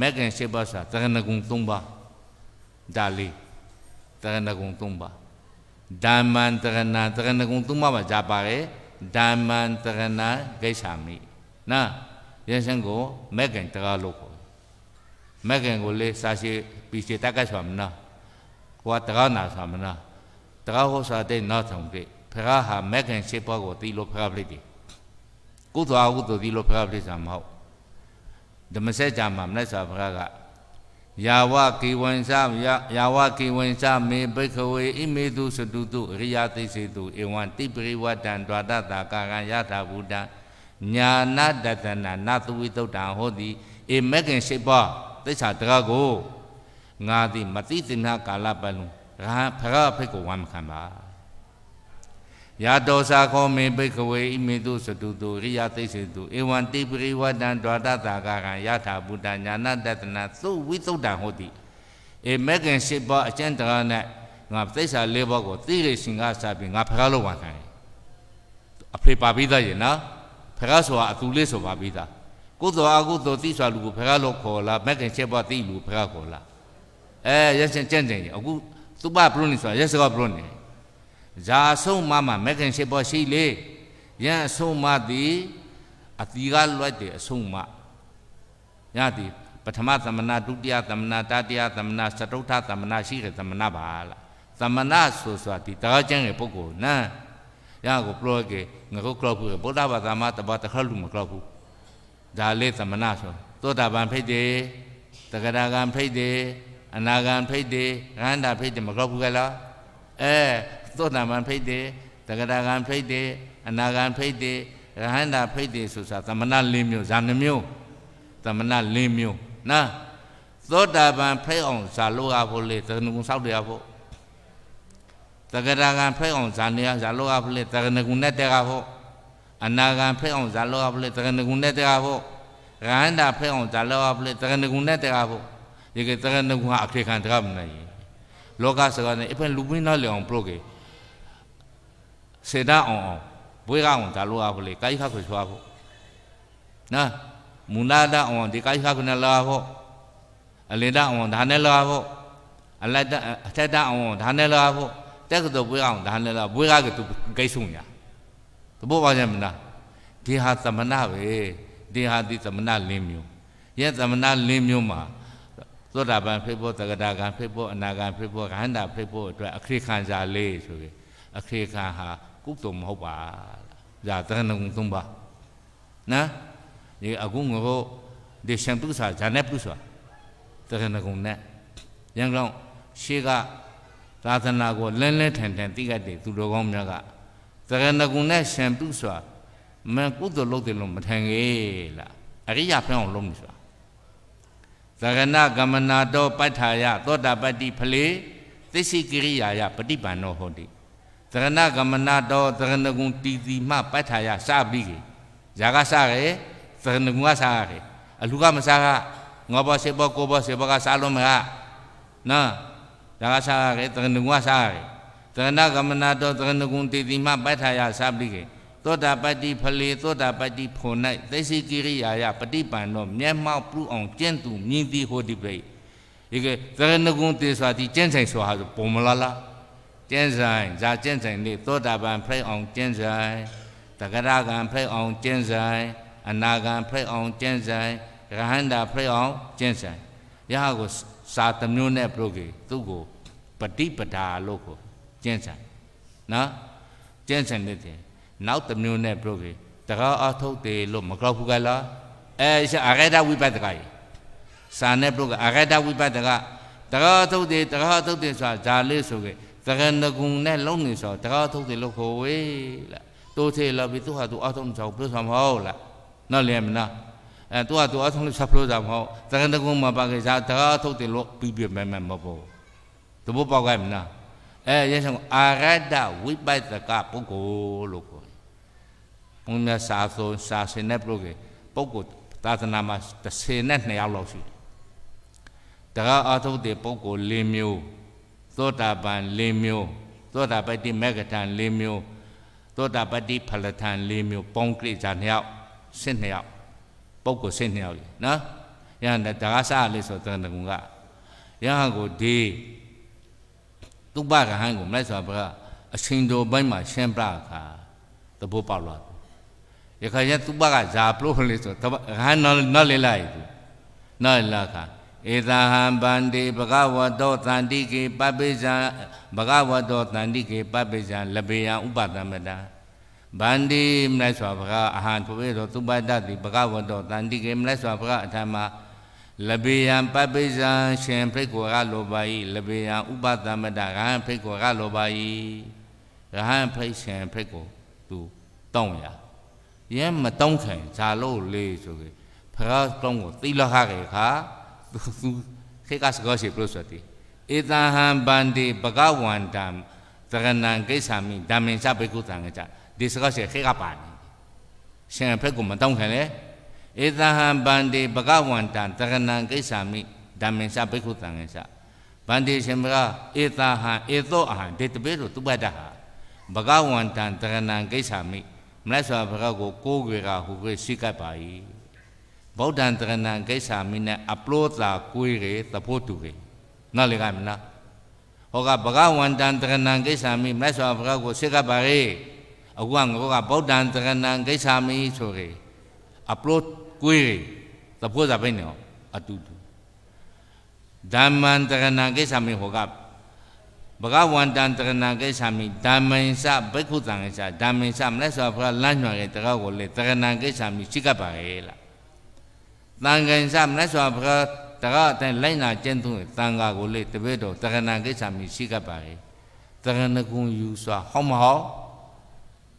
မက်ကန်ရှေပါစာတရဏဂုံ၃ပါးဒါလေးတရဏဂုံ၃ပါးဓမ္မံတရဏတရဏဂုံ၃ပါးမှာဂျာပါတယ်ဓမ္မံတရဏဂိษာမိနာရန်စံကိုမက်ကန်တကားလို့ခေါ်မက်ကန်ကိုလေစာရှိပီစီတက်ကတ်ဆိုမနာဟောတကားနာဆိုမနာတကားဟောစာတဲ့နာဆောင်တဲ့ဖရာဟာမက်ကန်ရှေပါကိုတီလို့ဖရာပြစ်တယ်ကုသအကုသတီလို့ဖရာပြစ်စာမဟုတ်ဓမ္မစကြာမှာမြတ်စွာဘုရားကယာဝကိဝံသယာဝကိဝံသမေဘိခဝေအိမေတုသတုတုအရိယသိစေတုဧဝံတိပရိဝတံဒွါတတာကာကံယထာဘူတံညာနာတတနာနသဝိတုတ်တံဟောတိဧမကင်ရှိပသစ္စာတရကိုငါသည်မတိသနာကာလပတ်လုံးရဟန်းဖရဖိတ်ကိုဝမ်းခံပါယာတောစာခောမေဘိခဝေဣမေတုသတုတုရိယသိစေတုဧဝံတိပရိဝတံဒွါတတာကကံယထာဘုဒ္ဓညာနာတတနာသုဝိသုဒ္ဓံဟောတိဧမေကံရှိပါအကျင့်တရားနဲ့ငါသိစာလေးပါးကိုသိရရှင်ကစပြီးငါဖကားလို့ဝန်ခံတယ်အဖေပါပြီးသားရေနော်ဖကားဆိုတာအသူလေးဆိုပါပြီးသားကုသိုလ်အကုသိုလ်သိစွာလူကိုဖကားလို့ခေါ်လာမေကံရှိပါသိလူဖကားခေါ်လာအဲရရှင်ကြံ့ကြံ့အခုသူပပရုန်ဆိုတာရစကပရုန်နေဇာဆုံးမမှာမက်ခင်ရှိပေါ်ရှိလေယံအဆုံးမသည်အတီကလွတ်တယ်အဆုံးမညသည်ပထမသမဏဒုတိယသမဏတတိယသမဏစတုထသမဏရှိတဲ့သမဏပါလားသမဏဆိုဆိုတာဒီတရားကျင့်တဲ့ပုဂ္ဂိုလ်နာရကိုပြောကေငါကိုကြောက်ဘူးဗုဒ္ဓဘာသာမှာတပါတခါလူမကြောက်ဘူးဒါလေးသမဏဆိုသောတာပန်ဖိတ်တယ်တဂရဂံဖိတ်တယ်အနာဂံဖိတ်တယ်ရဟန္တာဖိတ်တယ်မကြောက်ဘူးကလားအဲသောတာပန်ဖိတ်တယ်တဂရဂံဖိတ်တယ်အနာဂံဖိတ်တယ်ရဟန္တာဖိတ်တယ်ဆိုစာသမဏ၄မျိုးဇာနှမျိုးသမဏ၄မျိုးနော်သောတာပန်ဖိတ်အောင်ဇာလို့ရဖို့လေသကနကုံဆောက်တရားဖို့တဂရဂံဖိတ်အောင်ဇာနေဇာလို့ရဖို့လေသကနကုံနဲ့တရားဖို့အနာဂံဖိတ်အောင်ဇာလို့ရဖို့လေသကနကုံနဲ့တရားဖို့ရဟန္တာဖိတ်အောင်ဇာလို့ရဖို့လေသကနကုံနဲ့တရားဖို့ဒီကသကနကုံဟာအခေခံတရားမနိုင်လောကစကားနဲ့အဖန်လူပင်းသားလေအောင်ပြုတ်ကေစေတအောင်အောင်ဘွေးကအောင်ဒါလိုအားဖို့လေကာယခခွေဆွာဖို့နော်မူနာဒအောင်ဒီကာယခခွေနဲ့လာဖို့အလင်ဒအောင်ဒါနဲ့လာဖို့အလတ်အထက်ဒအောင်ဒါနဲ့လာဖို့တက်ကတော့ဘွေးအောင်ဒါနဲ့လာဘွေးကကသူဂိတ်ဆုံးညာသဘောပါကြမလားဒီဟာသမဏပဲဒီဟာဒီသမဏလင်းမျိုးရဲ့သမဏလင်းမျိုးမှာသောတာပန်ဖြစ်ဖို့တဂတာကံဖြစ်ဖို့အနာကံဖြစ်ဖို့ခန္ဓာဖြစ်ဖို့အတွက်အခေခံစာလေးဆိုပြီးအခေခံဟာကုသိုလ်မဟုတ်ပါလားဒါသရဏဂုံသုံးပါနော်ဒီအကုငရောဒီရှံပုစာဇာနဲ့ပုစာသရဏဂုံနဲ့ရန်ကောင်ရှေးကသာသနာကိုလဲလဲထန်ထန်သိကတဲ့သူတော်ကောင်းများကသရဏဂုံနဲ့ရှံပုစာမကုသိုလ်လုပ်တယ်လို့မထင်ခဲ့လားအရိယာဖျောင်းလုံးပြီဆိုတာသရဏဂမနာတောပဋ္ဌာယသောတာပတ္တိဖလေသစ္စိကိရိယာယပฏิပန္နောဟောတိသရဏဂမနာတော်သရဏဂုံတီတီမှပတ်ထာယစပြီးကြီးဇာကစားရဲသရဏဂုံကစားရဲအလူကမစားကငေါ်ဘောစေဘောကိုဘောစေဘောကစားလို့မကနော်ဇာကစားရဲသရဏဂုံကစားရဲသရဏဂမနာတော်သရဏဂုံတီတီမှပတ်ထာယစပြီးကြီးသောတာပတ္တိဖလေသောတာပတ္တိဖို့၌သိစိကိရိယာယပฏิပန်သောမျက်မှောက်ပြုအောင်ကျင့်သူမြင်သည်ဟောဒီပေဧကသရဏဂုံတေသာတိကျင့်ဆိုင်စွာဟာဆိုပုံမလားလားကျင်းဆိုင်ဇာကျင်းဆိုင်လေးသောတာပန်ဖိတ်အောင်ကျင်းဆိုင်တဂရကံဖိတ်အောင်ကျင်းဆိုင်အနာကံဖိတ်အောင်ကျင်းဆိုင်ရဟန္တာဖိတ်အောင်ကျင်းဆိုင်ရဟကိုစာတမျိုးနဲ့ပြုတ်ကြီးသူ့ကိုပฏิပဒါလို့ကိုကျင်းဆိုင်နော်ကျင်းဆိုင်တဲ့နောက်တမျိုးနဲ့ပြုတ်ကြီးတကားအထုတ်တယ်လို့မကောက်ဘူးကလားအဲအရဒဝိပဿနာကြီးစာနဲ့ပြုတ်အရဒဝိပဿနာတကားထုတ်တယ်တကားထုတ်တယ်ဆိုတာဇာလေးဆိုကြသကန္တကုံနဲ့လုံနေဆိုတကားထုတ်တယ်လို့ခေါ်ဝေးလားတိုးသေးလာပြီသူဟာသူအထုံးချောက်ပြုဆောင်မဟုတ်လားနော်လေမနာအဲသူဟာသူအထုံးလို့ဆက်ပြုဆောင်မဟုတ်သကန္တကုံမှာပါခဲ့စားတကားထုတ်တယ်လို့ပြီးပြမဲမဲမဟုတ်သဘောပေါက်ကြမလားအဲရဲဆောင်အာရဒဝိပဿကပုဂ္ဂိုလ်လို့ခေါ်တယ်ဘုရားစာဆိုစာစင်တဲ့ပုဂ္ဂိုလ်ပုဂ္ဂိုလ်သာသနာမှာ32ယောက်လောက်ရှိတယ်တကားအထုံးတဲ့ပုဂ္ဂိုလ်၄မျိုးသောတာပန်၄မျိုး သောတာပတ္တိမဂ္ဂထံ၄မျိုးသောတာပတ္တိဖလထံ၄မျိုးပေါင်းကြည့်ကြနှစ်ယောက်ဆင့်နှစ်ယောက်ပုဂ္ဂိုလ်ဆင့်နှစ်ယောက်လေနော်ယဟန်ဒါကစားလေးဆိုတဲ့ငုံကယဟန်ကိုဒီသူပကဟန်ကိုမလိုက်ဆိုပါကအရှင်တော်ဘိုင်းမှာရှင်ပြခါသဘောပေါက်လာယခါကျသူပကဇာပလို့လေဆိုတော့ဟန်နော်နော်လေလိုက်နော်လာခါဧသာဟံဗန္တိဘဂဝတောသန္တိကေပပိဇံဘဂဝတောသန္တိကေပပိဇံလဘေယံဥပသမတံဗန္တိမနသောဘဂအဟံထွေသောသုပတ္တတိဘဂဝတောသန္တိကေမနသောဘဂအထမလဘေယံပပိဇံရှင်ဖိကောကလောပါဤလဘေယံဥပသမတရဟံဖိကောကလောပါဤရဟံဖိရှင်ဖိကောသူတောင်းရယဲမတောင်းခံဇာလို့လေဆိုကေဖရာတောင်းကိုသီလဟကေခါသူခေကစကောရှိပလို့ဆိုတဲ့ဧတဟံဗန္တိဘဂဝန္တံသရဏံကိစ္ဆာမိဓမ္မေစဘေကုသံကကြဒီစကောရှိခေကပါနေရှင်ဖက်ကမတောင်းခံလေဧတဟံဗန္တိဘဂဝန္တံသရဏံကိစ္ဆာမိဓမ္မေစဘေကုသံကကြဗန္တိရှင်ဘကဧတဟံဧသောအဟံဒေတပေတို့သူပတ်တဟာဘဂဝန္တံတရဏံကိစ္ဆာမိမလဲဆိုဘဂကိုကိုးကြွေကဟူကိုစိကပ်ပါ၏ဗုဒ္ဓံတရဏံဂိစ္ဆာမိနဲ့အပလောသာကိုယ်ရေသဖို့တူရေနော်လေကမနာဟောကဘဂဝန္တံတရဏံဂိစ္ဆာမိမတ်စွာဘုရားကိုဆက်ကပါရေအခုကငောကဗုဒ္ဓံတရဏံဂိစ္ဆာမိဆိုရေအပလောကိုယ်ရေသဖို့သာပဲနော်အတူတူဓမ္မံတရဏံဂိစ္ဆာမိဟောကဘဂဝန္တံတရဏကိစ္ဆာမိဓမ္မိန်စဘိက္ခုတံကိစ္ဆာဓမ္မိန်စမလဲဆိုဘုရားလမ်းညွှန်ခဲ့တကောက်ကိုလေတရဏကိစ္ဆာမိရှိကပ်ပါရဲ့လားတန်ခိုင်စမနစွာဘုရားတကားအတိုင်းလိုက်နာကျင့်သုံးတန်ခါကိုလေတပည့်တော်တက္ကနာကိစ္စမီရှိကပ်ပါလေတက္ကနကုံယူစွာဟောမဟော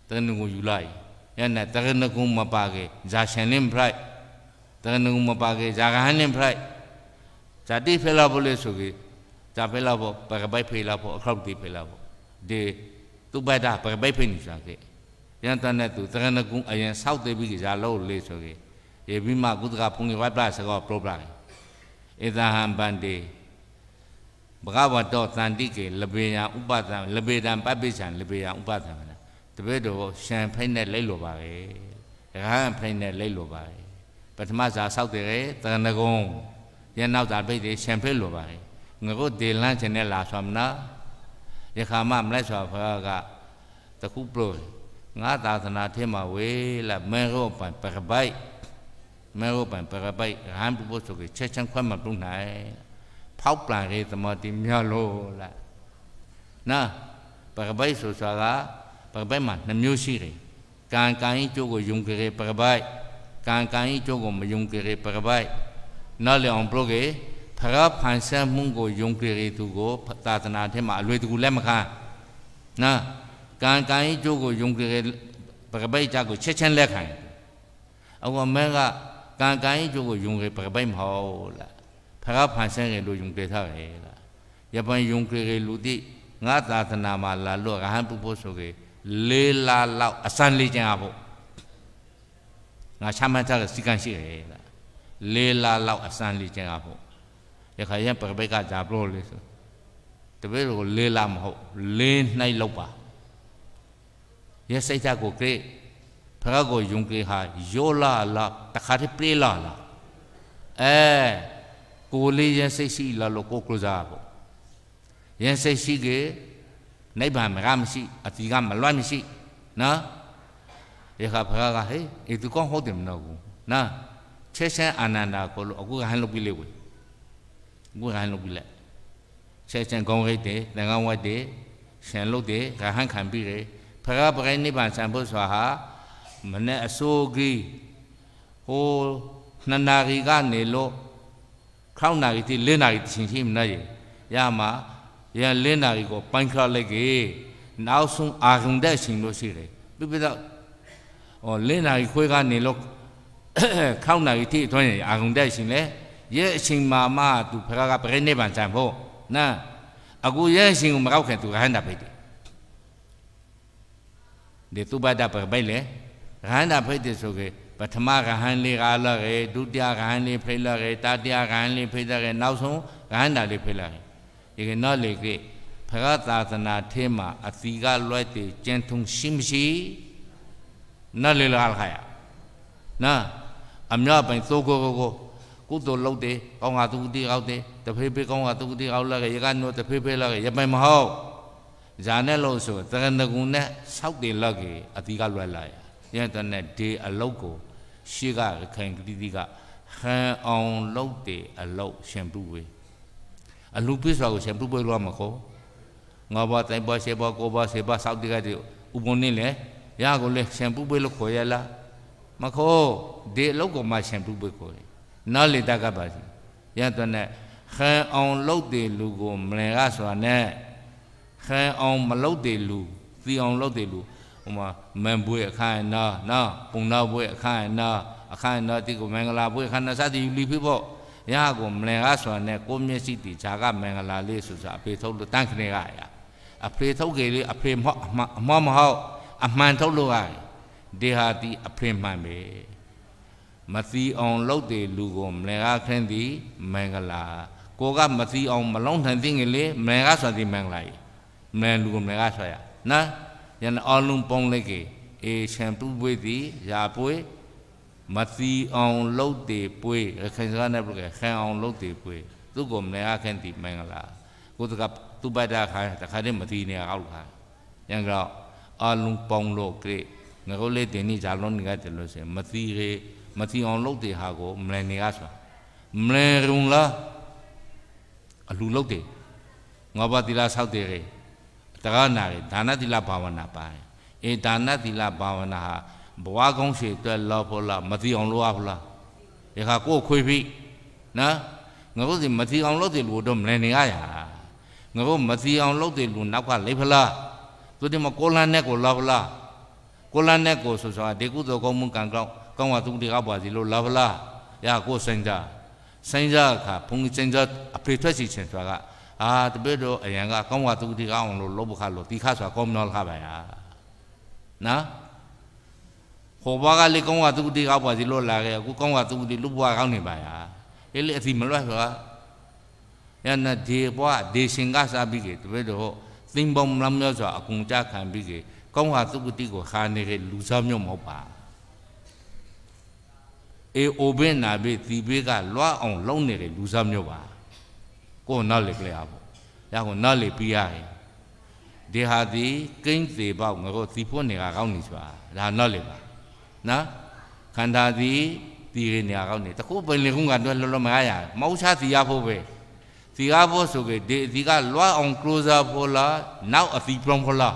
တက္ကနကုံယူလိုက်ယနေ့တက္ကနကုံမပါကေဇာရှင်လင်းဖရိုက်တက္ကနကုံမပါကေဇာကဟန်လင်းဖရိုက်ဇာတိဖေလာဘိုလေဆိုကေဇာဖေလာဘောပကပိုက်ဖေလာဘောအခရောက်တိဖေလာဘောဒီသူဘဒပကပိုက်ဖေနေစွာကေယန္တနဲ့သူတက္ကနကုံအရင်ဆောက်သေးပြီးဇာလို့လေဆိုကေေဘိမကုသကဖုန်ကြီးဝိုက်ပလစကောပရပလဧသဟံဗန္တိဘဂဝတောတန်တိကေလဘေယံဥပသံလဘေတံပပိစ္ဆံလဘေယံဥပသံတပည့်တော်ရှံဖိနဲ့လိတ်လိုပါပဲရဟန်းဖိနဲ့လိတ်လိုပါပဲပထမစာဆောက်တယ်တဏ္ဍဂုံရနောက်သာပိတ်တယ်ရှံဖိလိုပါပဲငါတို့ဒေလန်းခြင်းနဲ့လာဆွမ်းနာယခါမမလိုက်ဆွာဖကတခုပလို့ငါသာသနာထဲမှာဝေးလာမေရောပံပကပိုက်မဲဟုတ်ပန်ပကပိုက်ရဟန်းပုပုဆိုကချက်ချင်းခွတ်မပြုတ်နိုင်ဖောက်ပလန်ရေးသမတိမြလို့လားနာပကပိုက်ဆိုဆိုတာပကပိုက်မှာနှမျိုးရှိတယ်ကံကံဤကျိုးကိုယုံကြည်ပကပိုက်ကံကံဤကျိုးကိုမယုံကြည်ပကပိုက်နော်လေအောင်ပြုတ်ကေဖရာဖန်ဆန်းမှုကိုယုံကြည်သူကိုသာသနာထဲမှာအလွယ်တကူလက်မခံနာကံကံဤကျိုးကိုယုံကြည်ပကပိုက်ကြကိုချက်ချင်းလက်ခံအခုမဲကကံကံကျိုးကိုယုံကြပကပိုင်မဟုတ်လားဖရာဖန်ဆင်းကြလို့ယုံကြထားတယ်လားယပန်ယုံကြကြလူတိငါသာသနာမှာလာလို့ရဟန်းပုဖို့ဆိုကြလေးလာလောက်အစံလေးကျင်အောင်ဖို့ငါချမှတ်ထားတဲ့စီကံရှိတယ်လားလေးလာလောက်အစံလေးကျင်အောင်ဖို့ရခိုင်ရပကပိုင်ကဂျာပလို့လေဆိုတပည့်တော်ကိုလေးလာမဟုတ်လေးနှိုက်လောက်ပါရဲ့စိတ်ဓာတ်ကိုကြည့်ဖကကိုယုံကေဟာယောလာလာ တခါတည်းပြေးလာလာအဲကိုလေးရင်စိတ်ရှိလာလို့ကိုကစားပေါ့ရင်စိတ်ရှိကေနိဗ္ဗာန်မကမရှိအတီကမလွတ်မရှိနော်ဒီခါဖကကဟေးအေသူကောင်းဟုတ်တယ်မနော်ဘူးနော်ချက်ချမ်းအာနန္ဒာကိုလို့အခုကဟန်လုပ်ပြီးလေဝင်အခုကဟန်လုပ်ပြီးလက်ချက်ချမ်းကောင်းခဲ့တယ်တန်ကောင်းဝတ်တယ်ရှင်လုပ်တယ်ကဟန်ခံပြီးတယ်ဖကပရိနိဗ္ဗာန်ဆံဖို့ဆိုတာဟာမနဲ့အစိုးကြီးဟိုနှစ်နာရီကနေလို့ခေါင်းနာရီတိလေးနာရီချင်းချင်းမနဲ့ရမှာရန်လေးနာရီကိုပိုင်းခရလိုက်ကြီးနောက်ဆုံးအာရုံတဲ့အချိန်လို့ရှိတယ်ပြပြတော့ဟောလေးနာရီခွဲကနေလို့ခေါင်းနာရီတိအတွင်းအာရုံတဲ့အချိန်လေရဲ့အချိန်မှာမှသူဖရာကပြိနေပန်ချန်ဖို့နာအခုရဲ့အချိန်ကိုမကောက်ခင်သူကဟန်တာပဲတယ်ဒီသူဘာတာပဲလေဂဟန္တာဖိတ်တယ်ဆိုကေပထမဂဟန်လေးကားလာကေဒုတိယဂဟန်လေးဖိတ်လာကေတတိယဂဟန်လေးဖိတ်လာကေနောက်ဆုံးဂဟန္တာလေးဖိတ်လာကေဒီကနော်လေကေဖရသာသနာထဲမှာအသီကလွယ်တယ်ကျန်ထုံရှိမရှိနော်လေလာခါရနာအမြပိုင်သိုးကိုကိုကိုကုသိုလ်လုပ်တယ်ကောင်းတာသူတိရောက်တယ်တဖေးဖေးကောင်းတာသူတိရောက်လာကေရကနောတဖေးဖေးလာကေရပိုင်မဟုတ်ဇာနဲ့လို့ဆိုသရဏဂုံနဲ့ဆောက်တယ်လောက်ကေအသီကလွယ်လာရရက်တနဲ့ဒေအလုတ်ကိုရှေ့ကခိုင်ကတိတိကဟန်အောင်လုတ်တယ်အလုတ်ရှင်ပူဝေအလူပိစွာကိုရှင်ပူပွေလောမခေါ်ငါဘာတိုင်ပါရှေဘာကိုဘာရှေဘာစောက်တိကတိဥပုံနေလေရာကိုလေရှင်ပူပွေလို့ခေါ်ရလားမခေါ်ဒေအလုတ်ကိုမှရှင်ပူပွေခေါ်တယ်နားလေတကပါစီရက်တနဲ့ဟန်အောင်လုတ်တယ်လူကိုမလင်ကဆိုတာနဲ့ဟန်အောင်မလုတ်တယ်လူသီအောင်လုတ်တယ်လူဟိုမှာမန်ဘွေအခန်းနာနော်ပုံနာဘွေအခန်းနာအခန်းနာတိကိုမင်္ဂလာဘွေအခန်းနာစသည်လီဖိဖို့ရာကိုမလင်ကားဆိုတဲ့ကိုမျက်စိတီခြာကမင်္ဂလာလေးဆိုဆိုအဖေထုတ်လို့တန့်ခနေရအဖေထုတ်ကြလေအဖေမဟုတ်အမမဟုတ်အမှန်ထုတ်လို့ရဒေဟာတိအဖေမှန်ပဲမသီအောင်လုပ်တယ်လူကိုမလင်ကားခင်းသည်မင်္ဂလာကိုကမသီအောင်မလုံးထန်သိငယ်လေမလင်ကားဆိုသည်မင်္ဂလာမလင်လူကိုမလင်ကားဆိုရနော် yana alun pong leke e shampoo bwe ti ya bwe မသီအောင်လှုပ်တေပွေရခိုင်စကားနဲ့ပြောကြခံအောင်လှုပ်တေပွေသူကမလဲအခန့်တီမင်္ဂလာကိုတကသူပတ်တာခါတခါတည်းမသီနေအောင်ခါရန်ကောအလုံးပေါင်းလို့ကြည့်ငါတို့လေးတင်နေကြလုံးနေကြတယ်လို့ဆိုရင်မသီရေမသီအောင်လှုပ်တေဟာကိုမလဲနေရဆိုမလဲရုံလားအလူလှုပ်တေငါဘာတီလာဆောက်တေရေတရားနာတွေဒါနသီလဘာဝနာပါတယ်အေးဒါနသီလဘာဝနာဟာဘဝကောင်းရှည်အတွက်လောက်ဖို့လားမသိအောင်လုပ်ရဘူးလားဒီခါကိုယ်ခွေပြီနော်ငါတို့စီမသိအောင်လုပ်တယ်လို့တော့မလည်နေရရငါတို့မသိအောင်လုပ်တယ်လို့နောက်ကလိဖလားသူဒီမှာကိုလန်နဲ့ကိုလောက်လားကိုလန်နဲ့ကိုဆိုဆိုတာဒီကုသိုလ်ကောင်းမှုကံကောင်းကောင်းဝသူတရားပွားစီလို့လောက်လားရကိုစင်ကြစင်ကြခါဘုံစင်ကြအဖေထွက်စီခြင်းဆိုတာကအာတပည့်တော်အရင်ကကောင်းကသူဒီကောင်းအောင်လို့လောဘခလို့ဒီခါဆိုတာကောင်းမလို့ခပါရနော်ဟိုဘွားကလေကောင်းကသူဒီကောင်းပါစီလို့လာခဲ့အခုကောင်းကသူဒီလူဘွားကောင်းနေပါရလေလေအစီမလွတ်ဆိုတာယနာဒီဘွားဒေရှင်ကစားပြီးကေတပည့်တော်သင်္ဘောမလမ်းမျိုးဆိုတာအကုန်ကြခံပြီးကေကောင်းကသူဒီကိုခါနေခဲ့လူစားမျိုးမဟုတ်ပါအေအိုဘင်းနာဘေးဒီဘေးကလွားအောင်လုံနေတယ်လူစားမျိုးပါကိုနတ်လေကလေးအဘရာကိုနတ်လေပြီးရရင်ဒီဟာဒီကိန်းစေပေါ့ငါတို့စီဖွင့်နေတာကောင်းနေစွာဒါနတ်လေပါနော်ခန္ဓာစီတီရနေကောင်းနေတခုပင်လေခုကတော့လောလောမရရမဟုတ်ချစီရဖို့ပဲစီရဖို့ဆိုကေဒီအစီကလွားအောင် closer ဖို့လားနောက်အစီ from ဖို့လား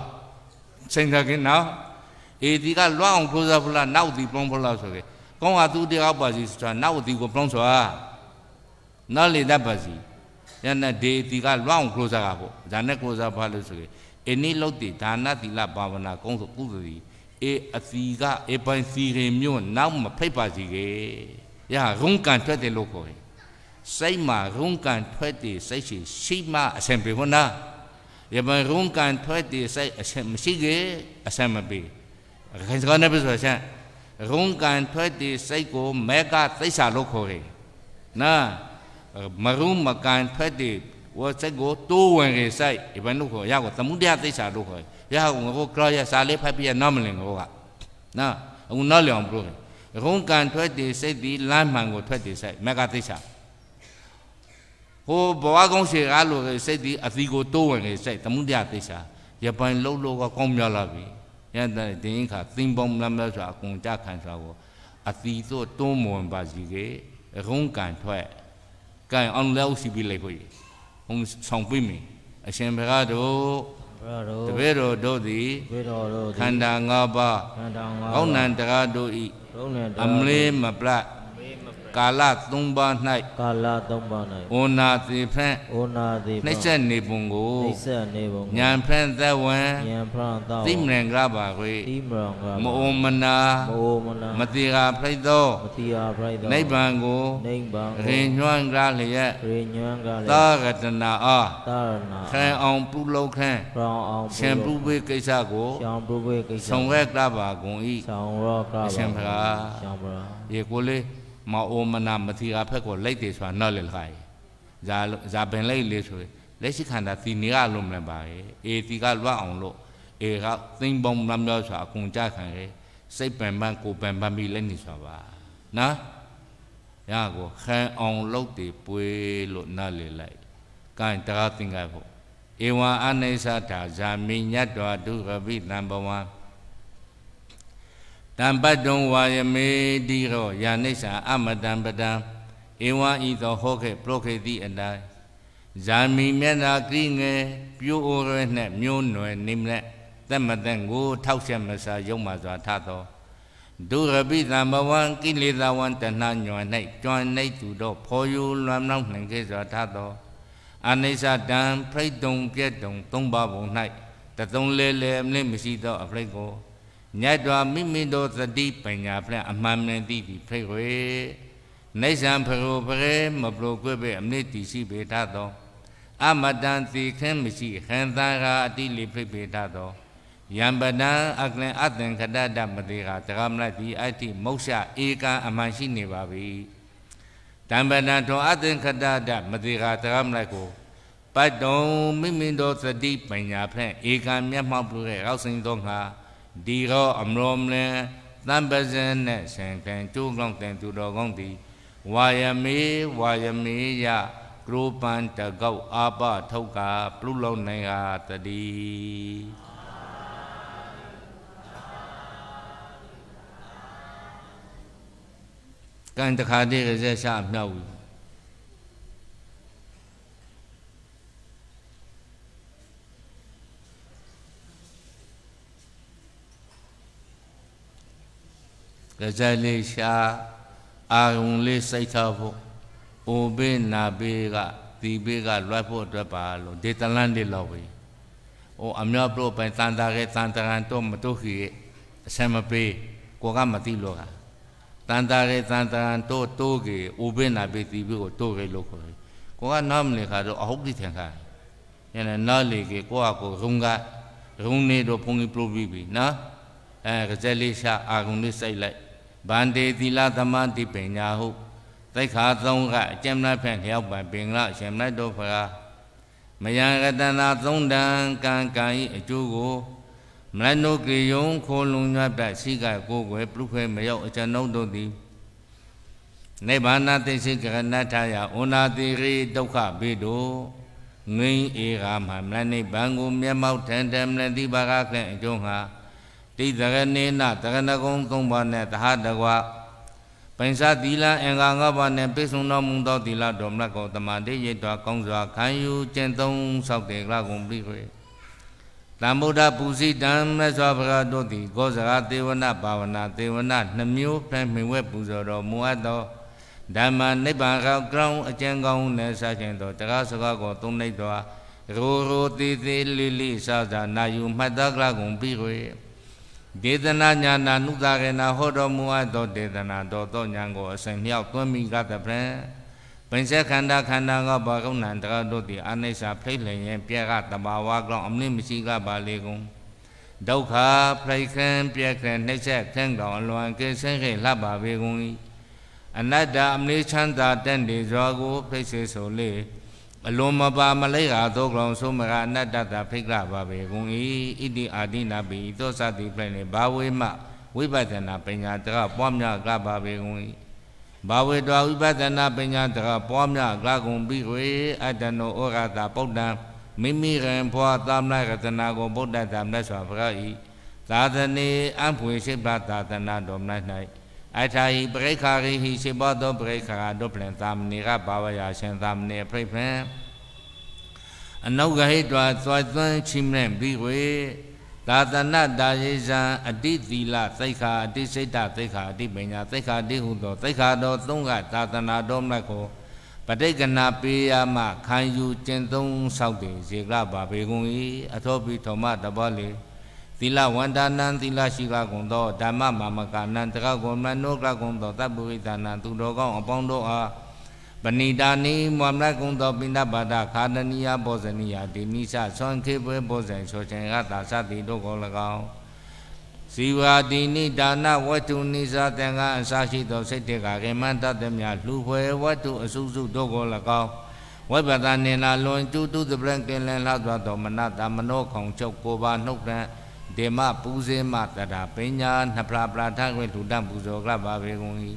ချိန်တာကင်းနော်အေဒီကလွားအောင် closer ဖို့လားနောက်ဒီ from ဖို့လားဆိုကေကောင်းဟာသူတရားပါစီဆိုတာနောက်ဒီကို from ဆိုတာနားလေတတ်ပါစီ yana deitiga lwang klosa ka bo jane klosa ba lo so ke eni lotti dana thila bhavana kaung so kudu di e athiga e pain si re myo naw ma phait pa si ke ya rung kan twet de lo ko he sai ma rung kan twet de sai si si ma asem pe hona ya ma rung kan twet de sai asem si ke asem ma be khain sa na be so sa ရုံးကန်ထွက်တဲ့စိတ်ကိုမေကသိစ္စာလို့ခေါ်တယ်။နော်မရုမကန်ဖက်တီဝစကိုတိုးဝင်ရေဆိုင်ဒီဘနုခေါ်ရကောသမုဒယသိစ္စာလို့ခေါ်ရကောငါကိုကရရစာလေးဖတ်ပြရနော်မလင်ကောကနော်အခုနော်လျောင်ဘလို့ရုံကန်ထွက်တီစိတ်ဒီလမ်းမှန်ကိုထွက်တီဆိုင်မကသိစ္စာဟိုဘဝကောင်းစေကားလို့စိတ်ဒီအသီကိုတိုးဝင်ရေဆိုင်သမုဒယသိစ္စာရပိုင်လှုပ်လို့ကကောင်းမြလာပြီရတဲ့ဒင်းခါသင်ပေါင်းလမ်းမဆိုအကုန်ကြခံစွာကိုအသီတို့တွုံးမွန်ပါစီကေရုံကန်ထွက်ကဲအောင်လဲဥစီပြီးလိုက်ခွေဘုံဆောင်ပြိမင်းအရှင်ဘုရားတို့တပည့်တော်တို့သည်ခန္ဓာ၅ပါးကောင်းနံတရားတို့ဤအမလေးမပလတ်ကာလ၃ပါး၌ကာလ၃ပါး၌ဩနာတိဖန့်ဩနာတိနှိစ္စနေပုံကိုနှိစ္စနေပုံဉာဏ်ဖန့်သဝံဉာဏ်ဖန့်သောတိမံကပါခွေတိမံကမဩမနာမဩမနာမတိဟာဖိုက်သောမတိဟာဖိုက်သောနိဗ္ဗာန်ကိုနိဗ္ဗာန်ရင်ညွှန်းကားလျက်ရင်ညွှန်းကားလျက်သာရတနာအာသာရနာခံအောင်ပြုလုပ်ခံရောင်အောင်ရှင်ပြုပွေးကိစ္စကိုရှင်ပြုပွေးကိစ္စဆောင်ရကပါကုန်၏ဆောင်ရကပါရှင်ဘုရားရှင်ဘုရားရေကိုလေးမအိုမနာမတိကဖက်ကိုလိုက်တယ်ဆိုတာနောက်လေလခိုင်ဇာဇာပင်လိုက်လေဆိုလက်ရှိခန္ဓာသီနေရလုံးမလဲပါရဲ့အေတီကလွတ်အောင်လို့အေကသိမ့်ပေါင်းလမ်းပြောဆိုတာအကုန်ကြခံရဲ့စိတ်ပင်ပန်းကိုပင်ပန်းပြီးလက်နေဆိုတာပါနော်ရကိုခံအောင်လုပ်တယ်ပွေလို့နားလေလိုက် gain တရားသင်္ကန်းဖို့ဧဝံအနိစ္စတာဇာမိညတ်တော်ဒုက္ခပိတံဘဝံတံပတ်တုံဝါယမေတိရောယာနိစ္ဆာအမတံပတံဧဝံဤသောဟောခေပရောခေတိအတိုင်းဇာမီမျက်နာကရိငယ်ပြိုးအိုရဲနှင့်မျိုးနွယ်နိမလက်သက်မသက်ကိုထောက်ချက်မစာရုံမှစွာထသောဒုရပိသံဘဝံကိလေသာဝံတဏှညွန်၌ကျွမ်းနေသူတို့ဖော်ယူလွမ်းနောက်နှင်ခဲ့စွာထသောအနိစ္စတံပြိတုံပြက်တုံ သုံးပါးပုံ၌တသုံးလဲလဲအမလင့်မရှိသောအဖလိတ်ကိုမြတ်တော်မိမိတို့သတိပညာဖြင့်အမှန်နဲ့သိသည်ဖိတ်ဝေနေဆံဖရုပရေမပလိုကွဲ့ပဲအမနစ်တီရှိပေထသောအမတန်သိခင်းမရှိဟန်သာရာအတိလိဖိတ်ပေထသောယံပဒံအကလင်အသင်္ခတတမတိဟာတကမလတိအဋ္ဌိမုတ်္ဆဧကံအမှန်ရှိနေပါ၏တံပဒံထောအသင်္ခတတမတိဟာတကမလကိုပတ္တုံမိမိတို့သတိပညာဖြင့်ဧကံမျက်မှောက်ပြုတဲ့ရောက်စင်သောငါဒီရောအမရောမလင်သံပဇင်နဲ့ဆင်ခင်ကျိုးကောင်းတင်သူတော်ကောင်းသည်ဝါယမေဝါယမေယကရောပန်တကောက်အာပထောက်ကပြုလုံးနိုင်ဟာတတိကံတခါတည်းရစရှာမြောက်လဇက်လေးရှာအာယုံလေးစိတ်ထားဖို့အိုဘေးနာဘေးကဒီဘေးကလွတ်ဖို့အတွက်ပါလို့ဒေတလန်းလေးလောက်ပဲ။အိုအမြောက်ပြောပိုင်တန်တာကဲတန်တရန်တော့မတို့ခီရဲ့အဆင်မပေးကိုကမတိလို့ကတန်တာကဲတန်တရန်တော့တိုးကေအိုဘေးနာဘေးဒီဘေးကိုတိုးကေလို့ခေါ်တယ်။ကိုကနားမလည်ခါတော့အဟုတ်တိထင်ခါ။ညနေနားလေကေကိုကကိုရုံကရုံနေတော့ဖုန်ကြီးပြိုးပြီးပြီနော်။အဲကစက်လေးရှာအာကုန်လေးစိုက်လိုက်ဗန္တေသီလသမတိပညာဟုသိက္ခာသုံးကအကျဉ်းမဲ့ဖြင့်လျောက်ပံပင်္ဂလရှင်မတ်တို့ဖရာမယံကတနာသုံးတံကံကံဤအကျိုးကိုမလနုကေယုံခိုလုံညပ်တဲ့ရှိကကိုယ်ွယ်ပြုခွဲမရောက်အကျွန်ုပ်တို့သည်နိဗ္ဗာန်သိစိကရဏထာယဩနာတိရိဒုက္ခဘေတောငိမ့်ဧကမမလနိဗ္ဗာန်ကိုမျက်မှောက်ထန်တယ်မလတိပါကခန့်အကျုံးဟာတိသကနေနသကနကုံ၃ပါးနဲ့တဟတကွာပိဉ္စသီလအင်္ဂါ၅ပါးနဲ့ပြည့်စုံတော်မူသောသီလတော်မြတ်ကိုတမန်တိရိတ်တော်ကောင်းစွာခံယူကျင့်သုံးဆောက်တည်ကြကုန်ပြီခွေတမ္ဗုဒ္ဓပူဇိတံမြတ်စွာဘုရားတို့သည်ကောဇဂာသေဝနာဘာဝနာသေဝနာနှမျိုးဖန်မြင်ဝဲပူဇော်တော်မူအပ်သောဓမ္မနိဗ္ဗာန်ကောင်းကောင်းအကျဉ်းကောင်းနဲ့ဆခြင်းတော်တရားစကားကိုသုံးလိုက်တော်ရိုရိုတီတီလီလီဆာသာနာယူမှတ်သားကြကုန်ပြီခွေဒေသနာညာနာနုသာကေနာဟောတော်မူအပ်သောဒေသနာတော်သောညာကိုအစဉ်မြောက်သွင်းမိကသဖြင့်ပင်စခန္ဓာခန္ဓာကဘာကုဏံတကတို့သည်အနိစ္စဖိတ်လျင်ပြက်ကတဘာဝကောင်အမနစ်မရှိကပါလေကုန်ဒုက္ခဖိတ်ခင်ပြက်ခင်နှိမ့်ဆက်ခင်ကောင်အလွန်ကိစင်းခေလှပါပေကုန်၏အနတ္တအမနစ်ချမ်းသာတန်တေစွာကိုဖိတ်စေဆိုလေအလွန်မပါမလိဟာသောကောင်ဆုံးမကအနတ္တတဖိကရပါပဲဂုံဤဣတိအာတိနာပိသောသတိဖိုင်လေဘာဝေမဝိပဿနာပညာတကပွားများကပါပဲဂုံဤဘာဝေတောဝိပဿနာပညာတကပွားများကကုန်ပြီးွေအတ္တနောဩဃတာပုဒ္ဒံမိမိရန်ဖွာသာမဏေရတနာကိုဗုဒ္ဓသာမဏေစွာဘုရားဤသာသနေအံဖွေရှိပါသာသနာတော်၌အထာဟိပရိခာရိဟိစေဘောသောပရိခာဒုပလင်သာမဏေကဘာဝရာရှင်သာမဏေပြိဖံအနုဂဟိတဝသွတ်သွန်းချိမနဲ့ပြီးဝေသာသနာတာယေဇံအတိသီလသိခာအတိစိတ်တသိခာအတိပညာသိခာတိဟုသောသိခာတော်သုံးကသာသနာတော်မြတ်ကိုပဋိက္ခဏပေယမခံယူကျင့်သုံးဆောက်တည်စေကပါဘေကုန်၏အထောပိထောမတဘောလေသီလဝန္တာနံသီလရှိကကုန်သောဓမ္မမာမကနံတကကုမနုကကုံသောတပ်ပုရိသနံသူတော်ကောင်းအပေါင်းတို့အားပဏိတာနိမွမ်လကုံသောပိဏပါဒခာတနိယဘောဇနိယဒီနိစဆွမ်းခေပွဲဘောဇံဆိုချင်ကသာသတိတို့ကို၎င်းဇီဝတိနိဒါနဝတ္ထုနိစာသင်္ကအစရှိသောစိတ်တေကခေမန္တတမြလှူဖွယ်ဝတ္ထုအစုစုတို့ကို၎င်းဝိပဒနိနာလွန်ကျူးတုသပလံကင်လင်လှသောမနတမနောခေါင်ချုပ်ကိုပါနှုတ်တံဒေမပူဇေမတတာပညာနှဖလာပလာထခွင့်လူတပူဇော်ကပါဘေကုန်၏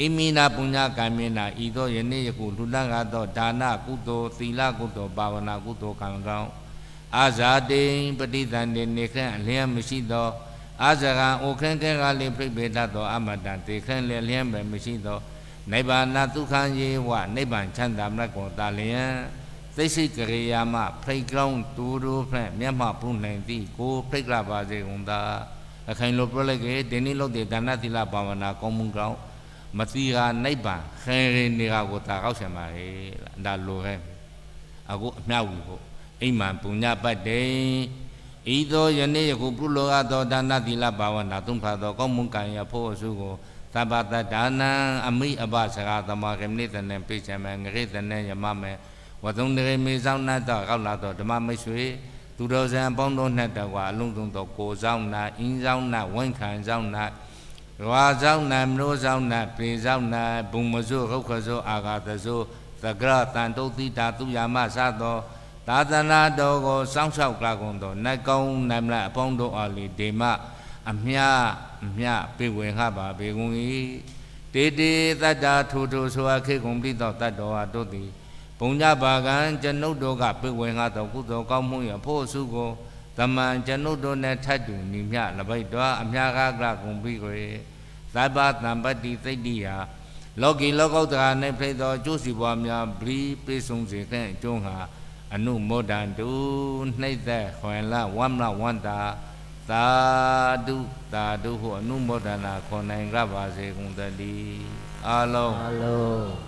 အိမိနာပုညကံမေနာဤသောယနေ့ယခုလူတငါသောဒါနကုသိုလ်သီလကုသိုလ်ဘာဝနာကုသိုလ်ကံကောင်းအာဇာတိပဋိသန္တေနေခန့်အလျံမရှိသောအာဇဂံအိုခန့်ခဲကလေးပြိပေတသောအမတံတေခန့်လည်းလျံပဲမရှိသောနိဗ္ဗာန်ဒုက္ခံယေဝနိဗ္ဗာန်ချမ်းသာမရကောတာလျံသိစိတ်ကရေယာမ playground တူတူဖြင့်မျက်မှောက်ပြုနိုင်သည့်ကိုဖိတ်ကလာပါစေကုန်သာအခိုင်လိုပြောလိုက်ကေဒီနေ့လို့တည်ဒါနသီလဘာဝနာကောင်းမှုကောင်းမတိဟာနိဗ္ဗာန်ခဲရင်နေရာကိုတာကောက်ဆံပါလေဒါလိုခဲ့အခုအမြောက်ဝီဖို့အိမ်မှန်ပုညပတ်တိဤသောယနေ့ယခုပြုလောကသောဒါနသီလဘာဝနာသုံးပါသောကောင်းမှုကံရဖို့အစုကိုသဗ္ဗတဒါနံအမိအပစကားသမာကမိတ္တနံပိစ္ဆမံငရိတနံယမမေဝသုံးတရေမေဆောင်နတ်တော်ကောက်လာတော်ဓမ္မမိတ်ဆွေသူတော်စံပေါင်းတော်၌တကွာအလုံးစုံသောကိုဆောင်နာအင်းဆောင်နာဝင့်ခံဆောင်နာရွာဆောင်နာမလို့ဆောင်နာပင်ဆောင်နာဘုံမစိုးရုတ်ခစိုးအာဃာသစိုးသကရတန်တုတ်တိတာသူယာမစသောသာသနာတော်ကိုစောင့်ရှောက်ကြကုန်သောနတ်ကောင်းနတ်မလအပေါင်းတို့အားလေဒေမအမြအမြပြေဝင်ဟပါဘေကုန်၏တေတေတတ္တာထူထူဆိုအခေကုန်ပြီသောတတ္တဝါတို့သည်ဘုံကြပါကံကျွန်ုပ်တို့ကပိဝင်ငါတော်ကုသိုလ်ကောင်းမှုရဖို့စုကိုတမန်ကျွန်ုပ်တို့နဲ့ထတ်တူညီမျှလပိတ်တော်အမြာကားကဂုံပြီးကိုသဗ္ဗတံပတိသိတ္တိယလောကီလောကုတ္တရာ၌ဖိသောကျိုးစီပွားများပြီပြေဆုံးစေတဲ့အကျုံးဟာအနုမောဒံတုနှိမ့်သက်ခွင်လဝမ္မဝန္တာသာဓုသာဓုဟုအနုမောဒနာခွန်နိုင်ကြပါစေကုန်သတည်းအလုံး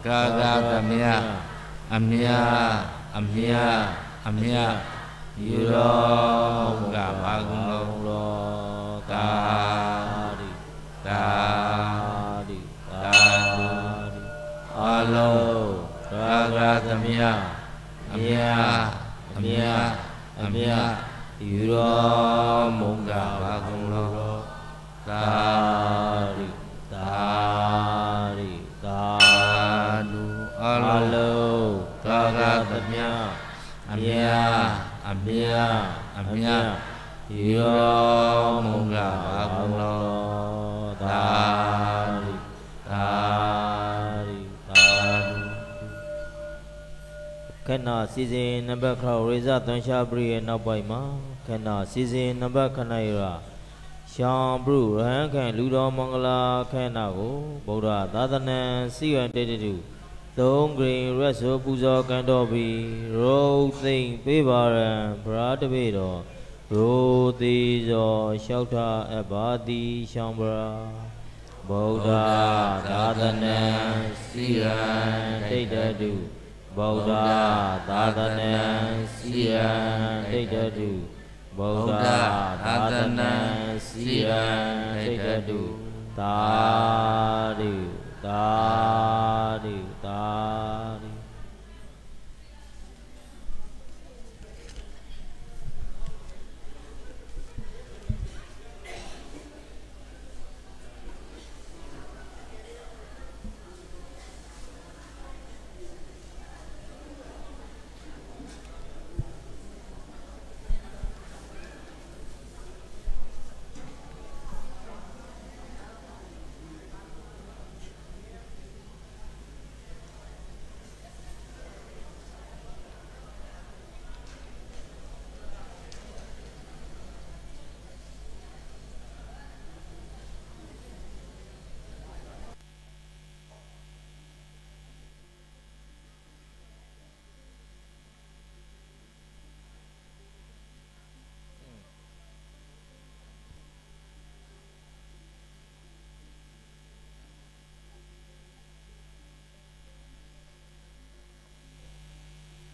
ကာကသမယအမြအမြအမြယူတော်မူကဘာကုံလုံးတော်တာတိတာတိတာတိအလုံးရာဂသမယအမြအမြအမြယူတော်မူကဘာကုံလုံးတော်တာအမြအမြအမြယောမုလဘုလောသာရိသာရိသာဓုခဏစီစဉ်နံပါတ်ခရရိဇသွန်ရှာပရိရဲ့နောက်ပိုင်းမှာခဏစီစဉ်နံပါတ်ခဏရရှောင်းပြုရဟန်းခံလူတော်မင်္ဂလာခန္ဓာကိုဗုဒ္ဓသာသနာစီဝံတေတုသုံးဂရင်ရက်ဆိုပူဇော်ကန်တော်ပြီးရုပ်သိမ့်ပေးပါရန်ဗရာတပေတော်ရိုသေသောလျှောက်ထအပ္ပါတိရှောင်းဗရာဗုဒ္ဓသာသနာစီရန်ဒိဋ္ဌတုဗုဒ္ဓသာသနာစီရန်ဒိဋ္ဌတုဗုဒ္ဓသာသနာစီရန်ဒိဋ္ဌတုသာဓုသာဓု啊。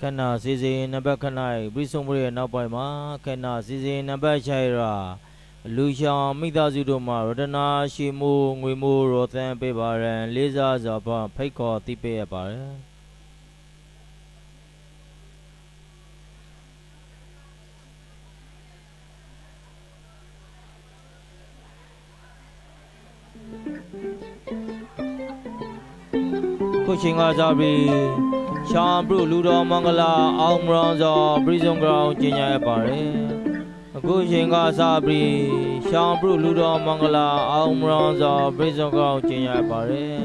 ခန္ဓာစီစဉ်နံပါတ်ခဏ၌ပြိစုံမှုရဲ့နောက်ပိုင်းမှာ ခန္ဓာစီစဉ်နံပါတ်ခြိုက်ရာလူရှောင် မိသားစုတို့မှရတနာရှိမှုငွေမှုရောသန်ပေးပါရန်လေးစားစွာဖြင့်ဖိတ်ခေါ်တိပေးရပါရန်ခုချိန်ကစားပြီးရှောင်းဘရုလူတော်မင်္ဂလာ အောင်မရောင်စွာပရိစုံကောင်ကျင်ညာရပါတယ်အခုရှင်ကစာပြီးရှောင်းဘရုလူတော်မင်္ဂလာအောင်မရောင်စွာပရိစုံကောင်ကျင်ညာရပါတယ်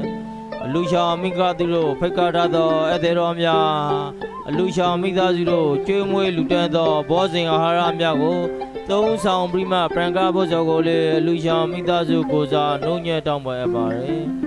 အလူရှောင်းမိဂသူတို့ဖိတ်ကားထားသောဧည့်သည်တော်များအလူရှောင်းမိသားစုတို့ကျွေးမွေးလူတန်းသောဘောဇင်အာဟာရများကို သုံးဆောင်ပြီးမှပရန်ကာဘုဇော်ကိုလေအလူရှောင်းမိသားစုကိုစားနှုံညံ့တောင်းပန်ရပါတယ်